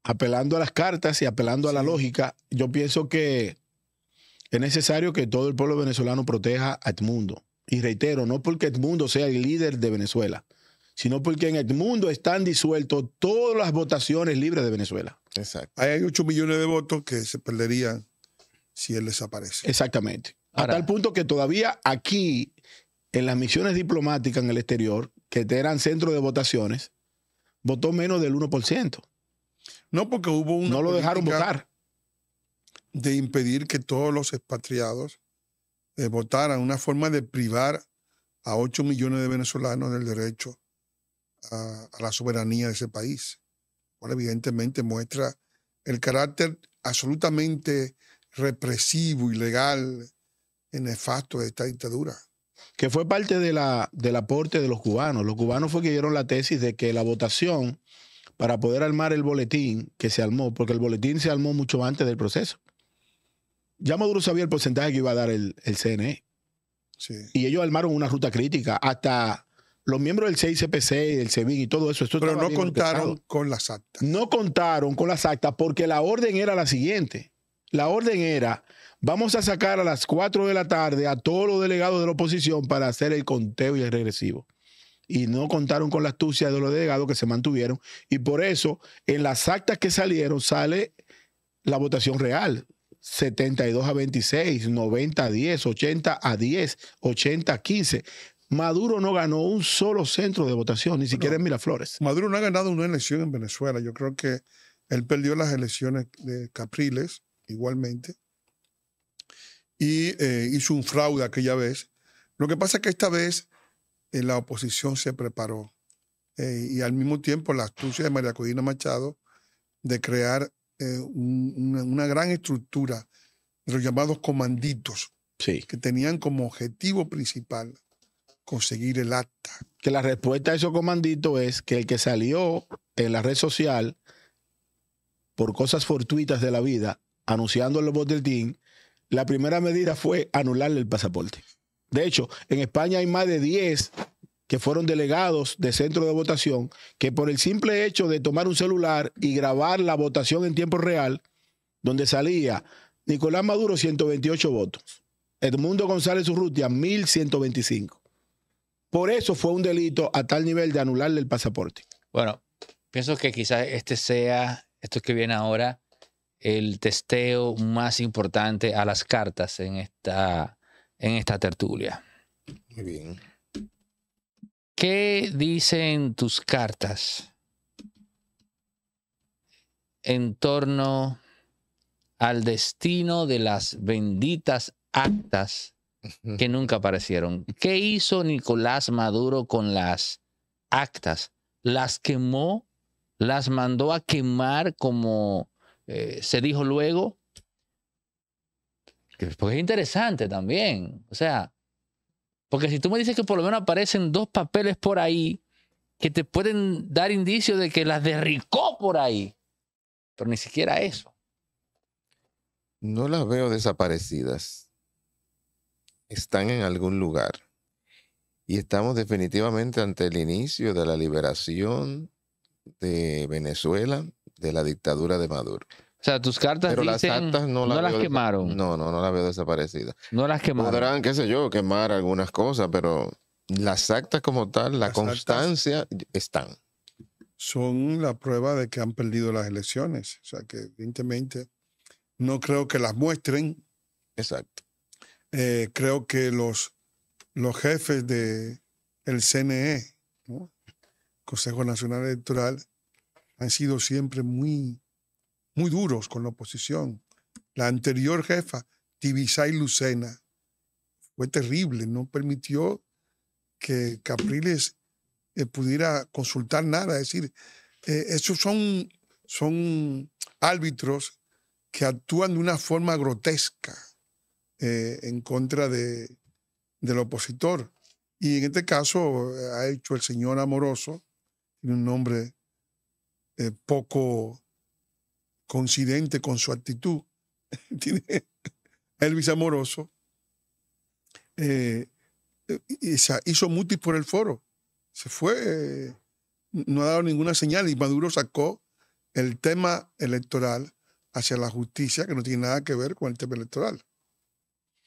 apelando a las cartas y apelando a la lógica, yo pienso que es necesario que todo el pueblo venezolano proteja a Edmundo. Y reitero, no porque Edmundo sea el líder de Venezuela, sino porque en el mundo están disueltos todas las votaciones libres de Venezuela. Exacto. hay 8 millones de votos que se perderían si él desaparece. Exactamente. a tal punto que todavía aquí, en las misiones diplomáticas en el exterior, que eran centros de votaciones, votó menos del 1%. No, porque hubo un. No lo dejaron votar. De impedir que todos los expatriados eh, votaran, una forma de privar a 8 millones de venezolanos del derecho a, la soberanía de ese país. Bueno, evidentemente muestra el carácter absolutamente represivo, ilegal, nefasto de esta dictadura. Que fue parte de la, del aporte de los cubanos. Los cubanos fue que dieron la tesis de que la votación para poder armar el boletín que se armó, porque el boletín se armó mucho antes del proceso. Ya Maduro sabía el porcentaje que iba a dar el, CNE. Y ellos armaron una ruta crítica. Hasta los miembros del CICPC y del SEBIN y todo eso. Esto Pero no contaron con las actas. No contaron con las actas porque la orden era la siguiente. La orden era, vamos a sacar a las 4 de la tarde a todos los delegados de la oposición para hacer el conteo y el regresivo. Y no contaron con la astucia de los delegados que se mantuvieron. Y por eso, en las actas que salieron, sale la votación real. 72 a 26, 90 a 10, 80 a 10, 80 a 15. Maduro no ganó un solo centro de votación, ni siquiera en Miraflores. Maduro no ha ganado una elección en Venezuela. Yo creo que él perdió las elecciones de Capriles, igualmente, y eh, hizo un fraude aquella vez. Lo que pasa es que esta vez eh, la oposición se preparó eh, y al mismo tiempo la astucia de María Codina Machado de crear una, gran estructura de los llamados comanditos, que tenían como objetivo principal conseguir el acta. Que la respuesta a eso, comandito, es que el que salió en la red social por cosas fortuitas de la vida, anunciando los votos del la primera medida fue anularle el pasaporte. De hecho, en España hay más de 10 que fueron delegados de centro de votación que por el simple hecho de tomar un celular y grabar la votación en tiempo real, donde salía Nicolás Maduro 128 votos, Edmundo González Urrutia 1125, por eso fue un delito a tal nivel de anularle el pasaporte. Bueno, pienso que quizás este sea, esto que viene ahora, el testeo más importante a las cartas en esta, en esta tertulia. Muy bien. ¿Qué dicen tus cartas en torno al destino de las benditas actas que nunca aparecieron. ¿Qué hizo Nicolás Maduro con las actas? Las quemó, las mandó a quemar como eh, se dijo luego. Porque pues es interesante también. O sea, porque si tú me dices que por lo menos aparecen dos papeles por ahí que te pueden dar indicio de que las derricó por ahí, pero ni siquiera eso. No las veo desaparecidas están en algún lugar. Y estamos definitivamente ante el inicio de la liberación de Venezuela de la dictadura de Maduro. O sea, tus cartas Pero las actas no, las, quemaron. No, no, no las veo desaparecidas. No las quemaron. Podrán, qué sé yo, quemar algunas cosas, pero las actas como tal, la constancia, están. Son la prueba de que han perdido las elecciones. O sea, que evidentemente no creo que las muestren. Exacto. Eh, creo que los, los jefes del el CNE, Consejo Nacional Electoral, han sido siempre muy, muy duros con la oposición. La anterior jefa, Tibisay Lucena, fue terrible, no permitió que Capriles eh, pudiera consultar nada. Es decir, eh, esos son, son árbitros que actúan de una forma grotesca. Eh, en contra de, del opositor. Y en este caso eh, ha hecho el señor Amoroso, tiene un nombre eh, poco coincidente con su actitud, Elvis Amoroso, hizo mutis por el foro, se fue, no ha dado ninguna señal y Maduro sacó el tema electoral hacia la justicia que no tiene nada que ver con el tema electoral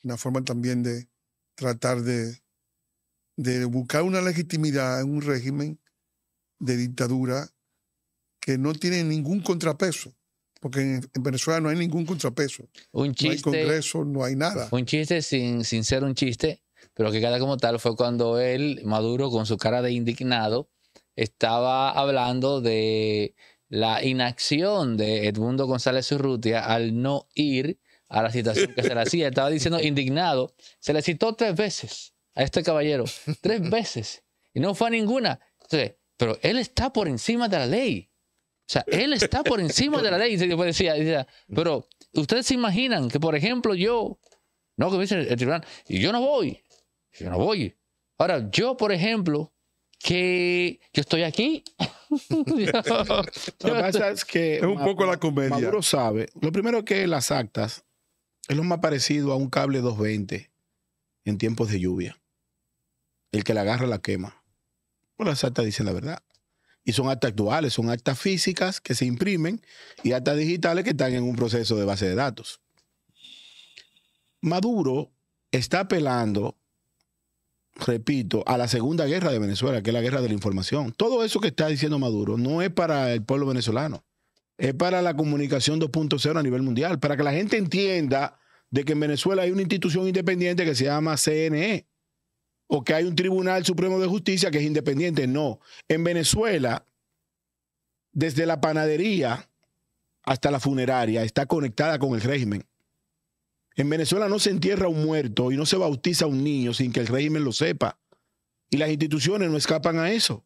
una forma también de tratar de, de buscar una legitimidad en un régimen de dictadura que no tiene ningún contrapeso, porque en, Venezuela no hay ningún contrapeso. Un chiste, no hay Congreso, no hay nada. Un chiste sin, sin ser un chiste, pero que queda como tal fue cuando él, Maduro, con su cara de indignado, estaba hablando de la inacción de Edmundo González Urrutia al no ir a la citación que se le hacía. Estaba diciendo indignado. Se le citó tres veces a este caballero. Tres veces. Y no fue a ninguna. pero él está por encima de la ley. O sea, él está por encima de la ley. decía, pero ustedes se imaginan que, por ejemplo, yo, no, que me dice el, tribunal, y yo no voy. Yo no voy. Ahora, yo, por ejemplo, que yo estoy aquí. lo que pasa es que es un poco la comedia. Maduro sabe. Lo primero que las actas es lo más parecido a un cable 220 en tiempos de lluvia. El que la agarra la quema. Pues las actas dicen la verdad. Y son actas actuales, son actas físicas que se imprimen y actas digitales que están en un proceso de base de datos. Maduro está apelando, repito, a la Segunda Guerra de Venezuela, que es la guerra de la información. Todo eso que está diciendo Maduro no es para el pueblo venezolano es para la comunicación 2.0 a nivel mundial, para que la gente entienda de que en Venezuela hay una institución independiente que se llama CNE o que hay un Tribunal Supremo de Justicia que es independiente. No, en Venezuela, desde la panadería hasta la funeraria, está conectada con el régimen. En Venezuela no se entierra un muerto y no se bautiza un niño sin que el régimen lo sepa. Y las instituciones no escapan a eso.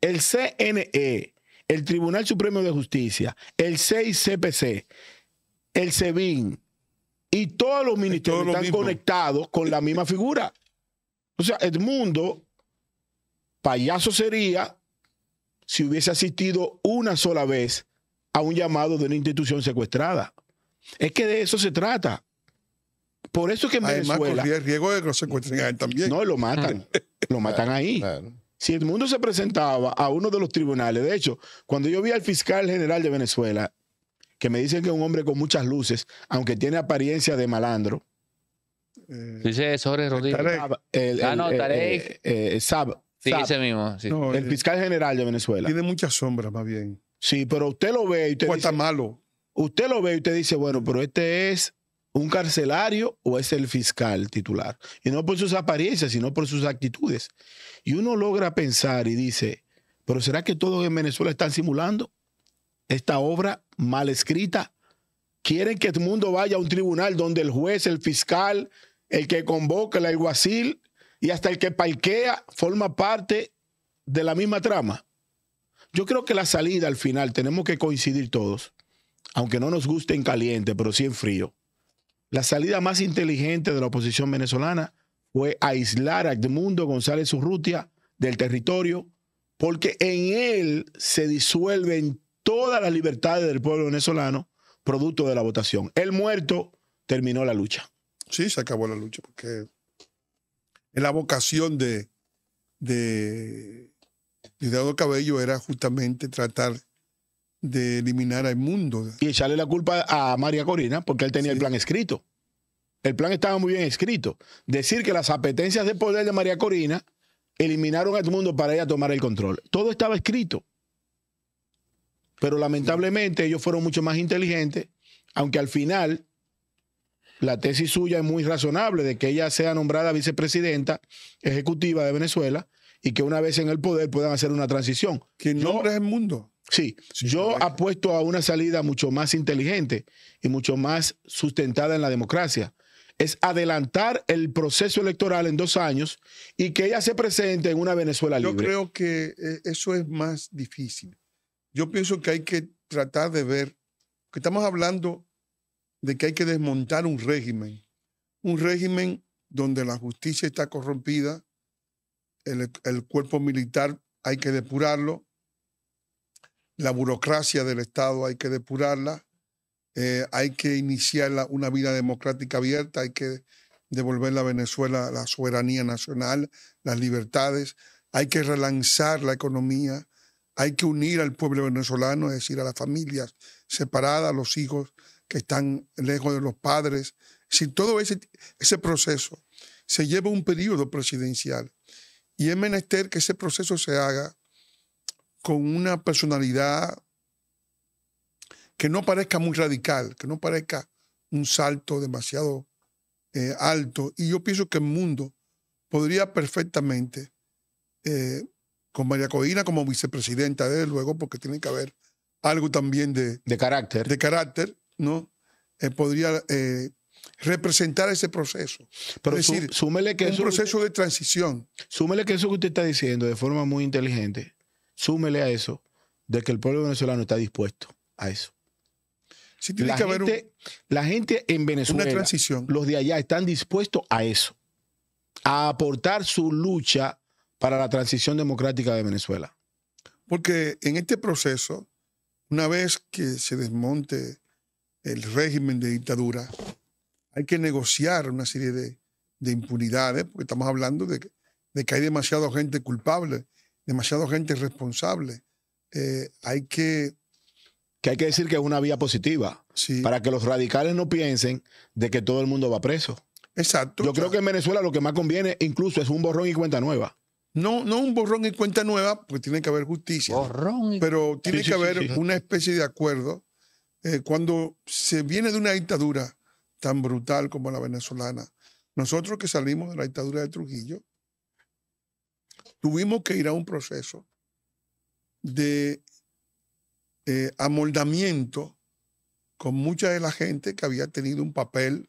El CNE el Tribunal Supremo de Justicia, el 6CPC, el SEBIN y todos los ministerios están conectados con la misma figura. O sea, Edmundo, payaso sería si hubiese asistido una sola vez a un llamado de una institución secuestrada. Es que de eso se trata. Por eso es que en Además, Venezuela... riesgo de que lo secuestren también. No, lo matan. lo matan ahí. Claro. Si el mundo se presentaba a uno de los tribunales, de hecho, cuando yo vi al fiscal general de Venezuela, que me dicen que es un hombre con muchas luces, aunque tiene apariencia de malandro. Eh, dice sobre Rodríguez. El, ah, no, Tarek. Eh, eh Sab, mismo. el eh, fiscal general de Venezuela. Tiene muchas sombras, más bien. Sí, pero usted lo ve y usted. está malo. Usted lo ve y usted dice, bueno, pero este es un carcelario o es el fiscal titular. Y no por sus apariencias, sino por sus actitudes. Y uno logra pensar y dice, pero ¿será que todos en Venezuela están simulando esta obra mal escrita? ¿Quieren que el mundo vaya a un tribunal donde el juez, el fiscal, el que convoca, el alguacil y hasta el que parquea forma parte de la misma trama? Yo creo que la salida al final tenemos que coincidir todos, aunque no nos guste en caliente, pero sí en frío la salida más inteligente de la oposición venezolana fue aislar a Edmundo González Urrutia del territorio, porque en él se disuelven todas las libertades del pueblo venezolano producto de la votación. El muerto terminó la lucha. Sí, se acabó la lucha, porque la vocación de, de Cabello era justamente tratar de eliminar al mundo. Y echarle la culpa a María Corina porque él tenía el plan escrito. El plan estaba muy bien escrito. Decir que las apetencias de poder de María Corina eliminaron al mundo para ella tomar el control. Todo estaba escrito. Pero lamentablemente ellos fueron mucho más inteligentes, aunque al final la tesis suya es muy razonable de que ella sea nombrada vicepresidenta ejecutiva de Venezuela y que una vez en el poder puedan hacer una transición. Que no, es el mundo. Sí, yo apuesto a una salida mucho más inteligente y mucho más sustentada en la democracia. Es adelantar el proceso electoral en dos años y que ella se presente en una Venezuela libre. Yo creo que eh, eso es más difícil. Yo pienso que hay que tratar de ver, que estamos hablando de que hay que desmontar un régimen, un régimen donde la justicia está corrompida, el cuerpo militar hay que depurarlo, la burocracia del Estado hay que depurarla, eh, hay que iniciar una vida democrática abierta, hay que devolverle a Venezuela la soberanía nacional, las libertades, hay que relanzar la economía, hay que unir al pueblo venezolano, es decir, a las familias separadas, a los hijos que están lejos de los padres. Si todo ese, ese proceso se lleva un periodo presidencial y es menester que ese proceso se haga con una personalidad que no parezca muy radical, que no parezca un salto demasiado eh, alto. Y yo pienso que el mundo podría perfectamente, eh, con María Coína como vicepresidenta, desde luego, porque tiene que haber algo también de, carácter. De carácter, ¿no? Eh, podría representar ese proceso. Pero es decir, un proceso de transición. Súmele que eso que usted está diciendo de forma muy inteligente súmele a eso de que el pueblo venezolano está dispuesto a eso. la, gente, en Venezuela, los de allá, están dispuestos a eso, a aportar su lucha para la transición democrática de Venezuela. Porque en este proceso, una vez que se desmonte el régimen de dictadura, hay que negociar una serie de, impunidades, porque estamos hablando de, de que hay demasiada gente culpable demasiada gente responsable, eh, hay que... Que hay que decir que es una vía positiva. Para que los radicales no piensen de que todo el mundo va preso. Exacto. Yo creo que en Venezuela lo que más conviene incluso es un borrón y cuenta nueva. No, no un borrón y cuenta nueva, porque tiene que haber justicia. Borrón Pero tiene que haber una especie de acuerdo. Eh, cuando se viene de una dictadura tan brutal como la venezolana, nosotros que salimos de la dictadura de Trujillo, Tuvimos que ir a un proceso de eh, amoldamiento con mucha de la gente que había tenido un papel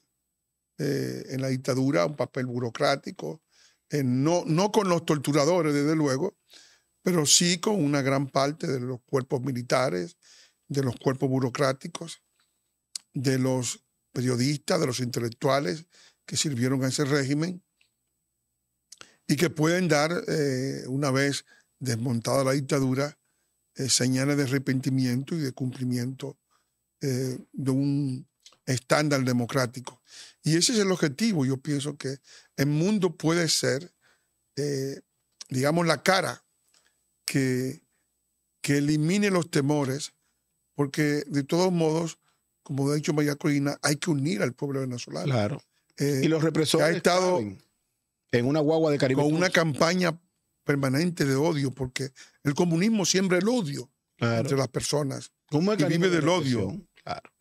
eh, en la dictadura, un papel burocrático, eh, no, no con los torturadores, desde luego, pero sí con una gran parte de los cuerpos militares, de los cuerpos burocráticos, de los periodistas, de los intelectuales que sirvieron a ese régimen y que pueden dar, eh, una vez desmontada la dictadura, eh, señales de arrepentimiento y de cumplimiento eh, de un estándar democrático. Y ese es el objetivo. Yo pienso que el mundo puede ser, digamos, la cara que, que elimine los temores, porque de todos modos, como ha dicho María Corina, hay que unir al pueblo venezolano. Claro. y los represores. ha estado en una guagua de Caribe. Con una campaña permanente de odio, porque el comunismo siembra el odio entre las personas. y vive del odio.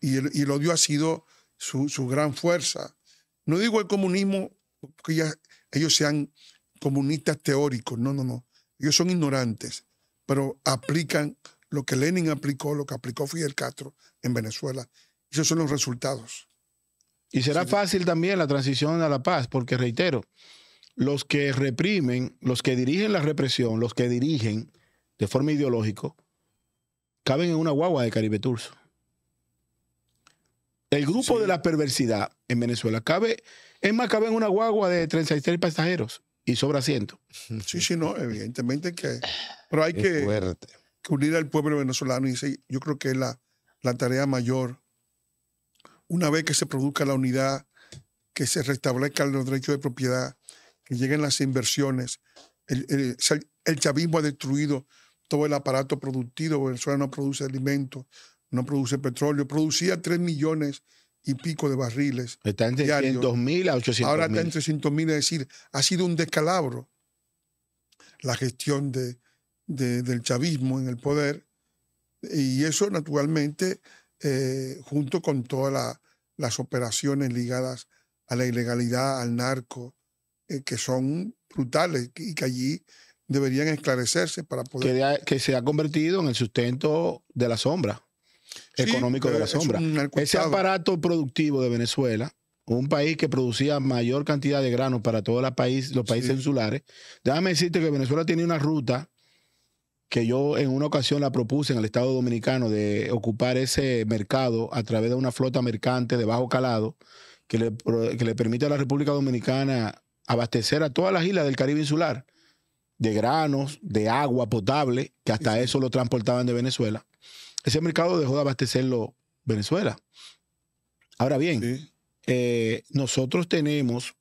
Y, el, odio ha sido su, gran fuerza. No digo el comunismo, porque ellos sean comunistas teóricos, no, no, no. Ellos son ignorantes, pero aplican lo que Lenin aplicó, lo que aplicó Fidel Castro en Venezuela. Esos son los resultados. Y será fácil también la transición a la paz, porque reitero, los que reprimen, los que dirigen la represión, los que dirigen de forma ideológica, caben en una guagua de Caribe Turso. El grupo de la perversidad en Venezuela cabe, es más, cabe en una guagua de 33 pasajeros y sobra asiento. Sí, sí, no, evidentemente que. Pero hay que, unir al pueblo venezolano y yo creo que es la, la tarea mayor. Una vez que se produzca la unidad, que se restablezcan los derechos de propiedad, que lleguen las inversiones. El, chavismo ha destruido todo el aparato productivo. Venezuela no produce alimentos, no produce petróleo. Producía 3 millones y pico de barriles. Está entre 100.000 a 800 Ahora está entre 300 mil. Es decir, ha sido un descalabro la gestión de, del chavismo en el poder. Y eso, naturalmente, eh, junto con todas las operaciones ligadas a la ilegalidad, al narco, eh, que son brutales y que allí deberían esclarecerse para poder... Que, se ha convertido en el sustento de la sombra, económico de la sombra. Ese aparato productivo de Venezuela, un país que producía mayor cantidad de granos para todos país, los países insulares, déjame decirte que Venezuela tiene una ruta que yo en una ocasión la propuse en el Estado Dominicano de ocupar ese mercado a través de una flota mercante de bajo calado que le, que le permite a la República Dominicana abastecer a todas las islas del Caribe insular de granos, de agua potable, que hasta eso lo transportaban de Venezuela. Ese mercado dejó de abastecerlo Venezuela. Ahora bien, eh, nosotros tenemos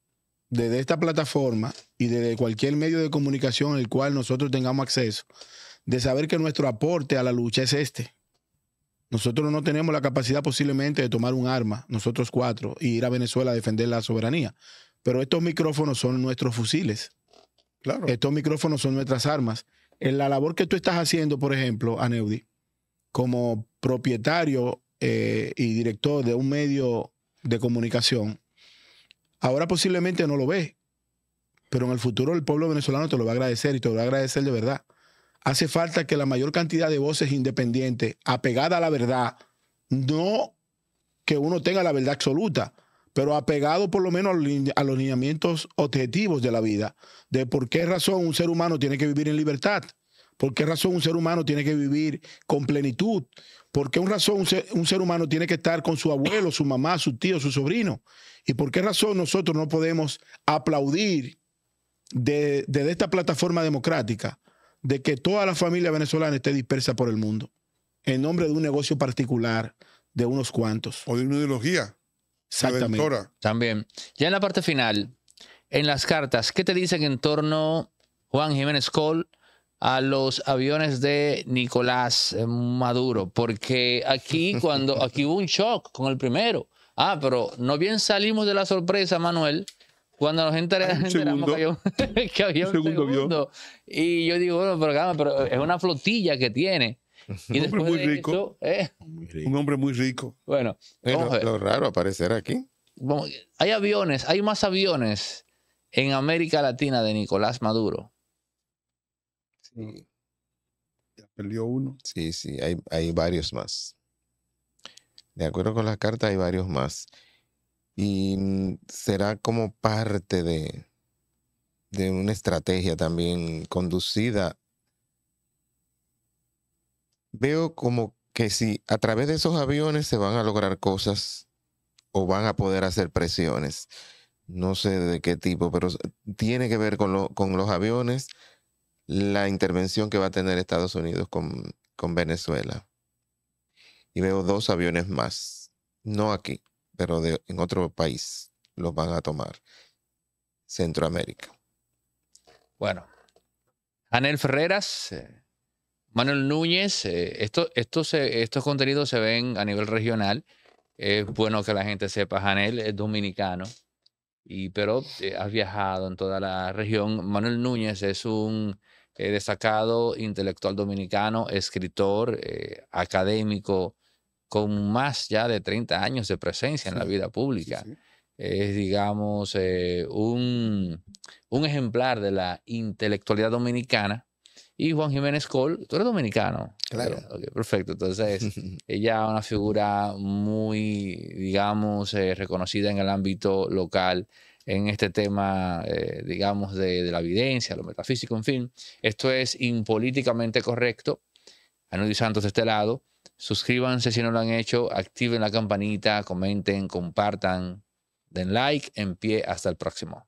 desde esta plataforma y desde cualquier medio de comunicación al cual nosotros tengamos acceso, de saber que nuestro aporte a la lucha es este. Nosotros no tenemos la capacidad posiblemente de tomar un arma, nosotros cuatro, y ir a Venezuela a defender la soberanía. Pero estos micrófonos son nuestros fusiles. Claro. Estos micrófonos son nuestras armas. En la labor que tú estás haciendo, por ejemplo, Aneudi, como propietario eh, y director de un medio de comunicación, ahora posiblemente no lo ves, pero en el futuro el pueblo venezolano te lo va a agradecer y te lo va a agradecer de verdad. Hace falta que la mayor cantidad de voces independientes, apegadas a la verdad, no que uno tenga la verdad absoluta, pero apegado por lo menos a los lineamientos objetivos de la vida, de por qué razón un ser humano tiene que vivir en libertad, por qué razón un ser humano tiene que vivir con plenitud, por qué razón un ser, humano tiene que estar con su abuelo, su mamá, su tío, su sobrino, y por qué razón nosotros no podemos aplaudir desde esta plataforma democrática de que toda la familia venezolana esté dispersa por el mundo en nombre de un negocio particular de unos cuantos. O de una ideología. Exactamente. También. Ya en la parte final, en las cartas, ¿qué te dicen en torno, Juan Jiménez Cole, a los aviones de Nicolás eh, Maduro? Porque aquí, cuando, aquí hubo un shock con el primero. Ah, pero no bien salimos de la sorpresa, Manuel, cuando nos enteramos que, había un segundo. Y yo digo, bueno, pero es una flotilla que tiene. un hombre muy rico. ¿eh? Un hombre muy rico. Bueno, lo, raro aparecer aquí. hay aviones, hay más aviones en América Latina de Nicolás Maduro. Sí. Ya perdió uno. Sí, sí, hay, hay varios más. De acuerdo con las cartas, hay varios más. Y mm, será como parte de, de una estrategia también conducida veo como que si a través de esos aviones se van a lograr cosas o van a poder hacer presiones. No sé de qué tipo, pero tiene que ver con, lo, con los aviones la intervención que va a tener Estados Unidos con, con Venezuela. Y veo dos aviones más, no aquí, pero en otro país los van a tomar, Centroamérica. Bueno, Anel Ferreras, eh, Manuel Núñez, eh, esto, estos contenidos se ven a nivel regional. Es bueno que la gente sepa, Janel es dominicano, y, pero eh, has viajado en toda la región. Manuel Núñez es un eh, destacado intelectual dominicano, escritor, académico, con más ya de 30 años de presencia en la vida pública. Es, digamos, un ejemplar de la intelectualidad dominicana y Juan Jiménez Col, tú eres dominicano. Claro. perfecto. Entonces, ella es una figura muy, digamos, eh, reconocida en el ámbito local en este tema, eh, digamos, de, la evidencia, lo metafísico, en fin. Esto es impolíticamente correcto. Anudio Santos de este lado. Suscríbanse si no lo han hecho, activen la campanita, comenten, compartan, den like, en pie, hasta el próximo.